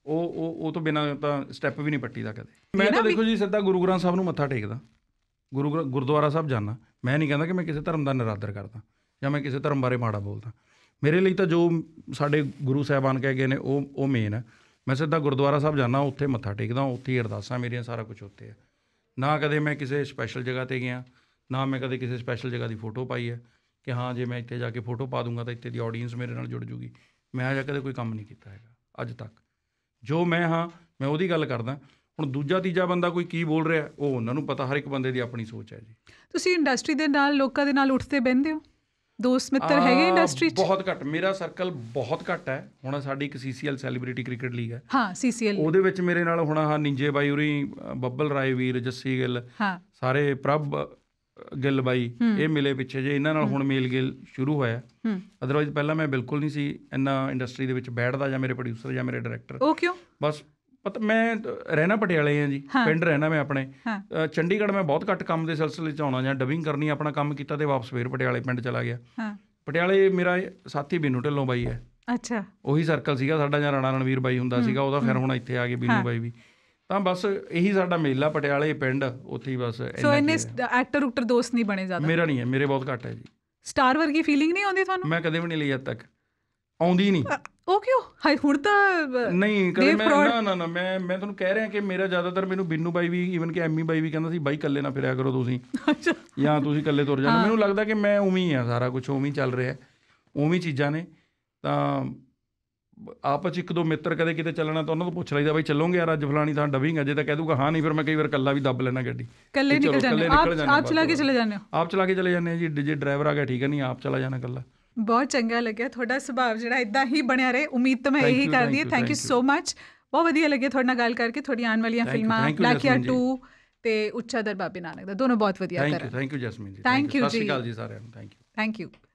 ਉਹ ਉਹ ਉਹ ਤੋਂ ਬਿਨਾ ਤਾਂ ਸਟੈਪ ਵੀ ਨਹੀਂ ਪੱਟੀਦਾ ਕਦੇ ਮੈਂ ਤਾਂ ਦੇਖੋ ਜੀ ਸਿੱਧਾ ਗੁਰੂ ਗ੍ਰੰਥ ਸਾਹਿਬ ਨੂੰ ਮੱਥਾ ਟੇਕਦਾ ਗੁਰੂ ਗੁਰਦੁਆਰਾ ਸਾਹਿਬ ਜਾਣਾ ਮੈਂ ਨਹੀਂ ਕਹਿੰਦਾ ਕਿ ਮੈਂ ਕਿਸੇ ਧਰਮ ਦਾ ਨਿਰਾਦਰ ਕਰਦਾ ਜਾਂ ਮੈਂ ਕਿਸੇ ਧਰਮ ਬਾਰੇ ਮਾੜਾ ਬੋਲਦਾ ਮੇਰੇ ਲਈ ਤਾਂ ਜੋ ਸਾਡੇ ਗੁਰੂ ਸਾਹਿਬਾਨ ਕਹਿ ਗਏ ਨੇ ਉਹ ਉਹ ਮੇਨ ਹੈ ਮੈਂ ਸਿੱਧਾ ਗੁਰਦੁਆਰਾ ਸਾਹਿਬ ਜਾਣਾ ਉੱਥੇ ਮੱਥਾ ਟੇਕਦਾ ਉੱਥੇ ਅਰਦਾਸਾਂ ਮੇਰੀਆਂ ਸਾਰਾ ਕੁਝ ਉੱਥੇ ਹੈ ਨਾ ਕਦੇ ਮੈਂ ਕਿਸੇ ਸਪੈਸ਼ਲ ਜਗ੍ਹਾ ਤੇ ਗਿਆ ਨਾ ਮੈਂ ਕਦੇ ਕਿਸੇ ਸਪੈਸ਼ਲ ਜਗ੍ਹਾ ਦੀ ਫੋਟੋ ਪਾਈ ਹੈ ਕਿ ਹਾਂ ਜੇ ਮੈਂ ਇੱਥੇ ਜਾ ਕੇ ਫੋਟੋ ਪਾ ਦੂੰਗਾ ਤਾਂ ਇੱਥੇ ਦੀ ਆਡੀਅנס ਮੇਰੇ ਨਾਲ ਜੁੜ ਜੂਗੀ ਮੈਂ ਅਜੇ ਕਦੇ ਕੋਈ ਕੰਮ ਨਹੀਂ ਕੀਤਾ ਹੈਗਾ ਅੱਜ ਤੱਕ ਜੋ ਮੈਂ ਹਾਂ ਮੈਂ ਉਹਦੀ ਗੱਲ ਕਰਦਾ ਹੁਣ ਦੂਜਾ ਤੀਜਾ ਬੰਦਾ ਕੋਈ ਕੀ ਬੋਲ ਰਿਹਾ ਉਹ ਉਹਨਾਂ ਨੂੰ ਪਤਾ ਹਰ ਇੱਕ ਬੰਦੇ ਦੀ ਆਪਣੀ ਸੋਚ ਹੈ ਜੀ ਤੁਸੀਂ ਇੰਡਸਟਰੀ ਦੇ ਨਾਲ ਲੋਕਾਂ ਦੇ ਨਾਲ ਉੱਠਦੇ ਬੈੰਦੇ ਹੋ ਦੋਸਤ ਮਿੱਤਰ ਹੈਗੇ ਇੰਡਸਟਰੀ 'ਚ ਬਹੁਤ ਘੱਟ ਮੇਰਾ ਸਰਕਲ ਬਹੁਤ ਘੱਟ ਹੈ ਹੁਣ ਸਾਡੀ ਇੱਕ ਸੀਸੀਐਲ ਸੈਲੀਬ੍ਰਿਟੀ ਕ੍ਰਿਕਟ ਲੀਗ ਹੈ ਹਾਂ ਸੀਸੀਐਲ ਉਹਦੇ ਵਿੱਚ ਮੇਰੇ ਨਾਲ ਹੁਣ ਆ ਨਿੰਜੇ ਬਾਈ ਉਰੀ ਬੱਬਲ ਰਾਏ ਵੀਰ ਜੱਸੀ ਗਿੱਲ ਹਾਂ ਸਾਰੇ ਪ੍ਰਭ ਗਿੱਲ ਬਾਈ ਇਹ ਮਿਲੇ ਪਿੱਛੇ ਜੇ ਇਹਨਾਂ ਨਾਲ ਹੁਣ ਮੇਲ ਗਿਲ ਸ਼ੁਰੂ ਹੋਇਆ ਅਦਰਵਾਇਜ਼ ਪਹਿਲਾਂ ਮੈਂ ਬਿਲਕੁਲ ਨਹੀਂ ਸੀ ਇੰਨਾ ਇੰਡਸਟਰੀ ਦੇ ਵਿੱਚ ਬੈਠਦਾ ਜਾਂ ਮੇਰੇ ਪ੍ਰੋਡਿਊਸਰ ਜਾਂ ਮੇਰੇ ਡਾਇਰੈਕਟਰ ਉਹ ਕਿਉਂ ਬਸ ਪਤਾ ਮੈਂ ਰਹਿਣਾ ਪਟਿਆਲੇ ਆ ਜੀ ਪਿੰਡ ਰਹਿਣਾ ਮੈਂ ਆਪਣੇ ਚੰਡੀਗੜ੍ਹ ਮੈਂ ਬਹੁਤ ਘੱਟ ਕੰਮ ਦੇ ਸਿਲਸਿਲੇ 'ਚ ਆਉਣਾ ਜਾਂ ਡਬਿੰਗ ਕਰਨੀ ਆਪਣਾ ਕੰਮ ਕੀਤਾ ਤੇ ਵਾਪਸ ਫੇਰ ਪਟਿਆਲੇ ਪਿੰਡ ਚਲਾ ਗਿਆ ਪਟਿਆਲੇ ਮੇਰਾ ਸਾਥੀ ਬੀਨੂ ਢਿੱਲੋਂ ਬਾਈ ਹੈ ਅੱਛਾ ਉਹੀ ਸਰਕਲ ਸੀਗਾ ਸਾਡਾ ਜਾਂ ਰਾਣਾ ਰਣਵੀਰ ਬਾਈ ਹੁੰਦਾ ਸੀਗਾ ਉਹਦਾ ਫਿਰ ਹੁਣ ਇੱਥੇ ਆ ਕੇ ਬੀਨੂ ਬਾਈ ਵੀ ਤਾਂ ਬਸ ਇਹੀ ਸਾਡਾ ਮੇਲਾ ਪਟਿਆਲੇ ਪਿੰਡ ਉੱਥੇ ਹੀ ਬਸ ਸੋ ਇਹਨੇ ਐਕਟਰ ਉਕਟਰ ਦੋਸਤ ਨਹੀਂ ਬਣੇ ਜ਼ਿਆਦਾ ਮੇਰਾ ਨਹੀਂ ਹੈ ਮੇਰੇ ਬਹੁਤ ਘੱਟ ਹੈ ਜੀ ਸਟਾਰ ਵਰਗੀ ਫੀਲਿੰਗ ਨਹੀਂ ਆਉਂਦੀ ਤੁਹਾਨੂੰ ਮੈਂ ਕਦੇ ਵੀ ਨਹੀਂ ਲਈ ਅੱਜ ਤੱਕ ਆਉਂਦੀ ਨਹੀਂ ਉਹ ਕਿਉਂ ਹਾਈ ਹੁਣ ਤਾਂ ਨਹੀਂ ਕਦੇ ਮੈਂ ਨਾ ਨਾ ਨਾ ਮੈਂ ਮੈਂ ਤੁਹਾਨੂੰ ਕਹਿ ਰਿਹਾ ਕਿ ਮੇਰਾ ਜ਼ਿਆਦਾਤਰ ਮੈਨੂੰ ਬਿੰਨੂ ਬਾਈ ਵੀ ਇਵਨ ਕਿ ਐਮੀ ਬਾਈ ਵੀ ਕਹਿੰਦਾ ਸੀ ਬਾਈ ਇਕੱਲੇ ਨਾ ਫਿਰਿਆ ਕਰੋ ਤੁਸੀਂ ਅੱਛਾ ਜਾਂ ਤੁਸੀਂ ਇਕੱਲੇ ਤੁਰ ਜਾਣਾ ਮੈਨੂੰ ਲੱਗਦਾ ਕਿ ਮੈਂ ਉਵੇਂ ਹੀ ਆ ਸਾਰਾ ਕੁਝ ਉਵੇਂ ਹੀ ਚੱਲ ਰਿਹਾ ਉਵੇਂ ਚੀਜ਼ਾਂ ਨੇ ਤਾਂ ਆਪਸ ਇੱਕ ਦੋ ਮਿੱਤਰ ਕਦੇ ਕਿਤੇ ਚੱਲਣਾ ਤਾਂ ਉਹਨਾਂ ਤੋਂ ਪੁੱਛ ਲਈਦਾ ਬਈ ਚੱਲੋਗੇ ਯਾਰ ਅੱਜ ਫਲਾਣੀ ਥਾਂ ਡਬਿੰਗ ਜੇ ਤਾਂ ਕਹਿ ਦੂਗਾ ਹਾਂ ਨਹੀਂ ਫਿਰ ਮੈਂ ਕਈ ਵਾਰ ਕੱਲਾ ਵੀ ਦੱਬ ਲੈਣਾ ਗੱਡੀ ਕੱਲੇ ਨਿਕਲ ਜਾਂਦੇ ਆਪ ਆਪ ਚਲਾ ਕੇ ਚਲੇ ਜਾਂਦੇ ਹੋ ਆਪ ਚਲਾ ਕੇ ਚਲੇ ਜਾਂਦੇ ਜੀ ਜੇ ਡਰਾਈਵਰ ਆ ਗਿਆ ਠੀਕ ਹੈ ਨਹੀਂ ਆਪ ਚਲਾ ਜਾਣਾ ਕੱਲਾ ਬਹੁਤ ਚੰਗਾ ਲੱਗਿਆ ਤੁਹਾਡਾ ਸੁਭਾਅ ਜਿਹੜਾ ਇਦਾਂ ਹੀ ਬਣਿਆ ਰਹੇ ਉਮੀਦ ਤਾਂ ਮੈਂ ਇਹੀ ਕਰਦੀ ਹਾਂ ਥੈਂਕ ਯੂ ਸੋ ਮੱਚ ਬਹੁਤ ਵਧੀਆ ਲੱਗਿਆ ਤੁਹਾਡੇ ਨਾਲ ਗੱਲ ਕਰਕੇ ਤੁਹਾਡੀ ਆਉਣ ਵਾਲੀਆਂ ਫਿਲਮਾਂ ਲਾਕੀਆ 2 ਤੇ ਉੱਚਾ ਦਰ ਬਾਬੇ ਨਾਨਕ ਦਾ ਦੋਨੋਂ ਬਹੁਤ ਵਧੀਆ ਕਰ ਰਹੇ thank you thank you Jasmeen ji thank you ਜੀ ਸਤਿ ਸ਼੍ਰੀ ਅਕਾਲ ਜੀ ਸਾਰਿਆਂ ਨੂੰ ਥੈਂਕ ਯੂ ਥੈਂਕ ਯੂ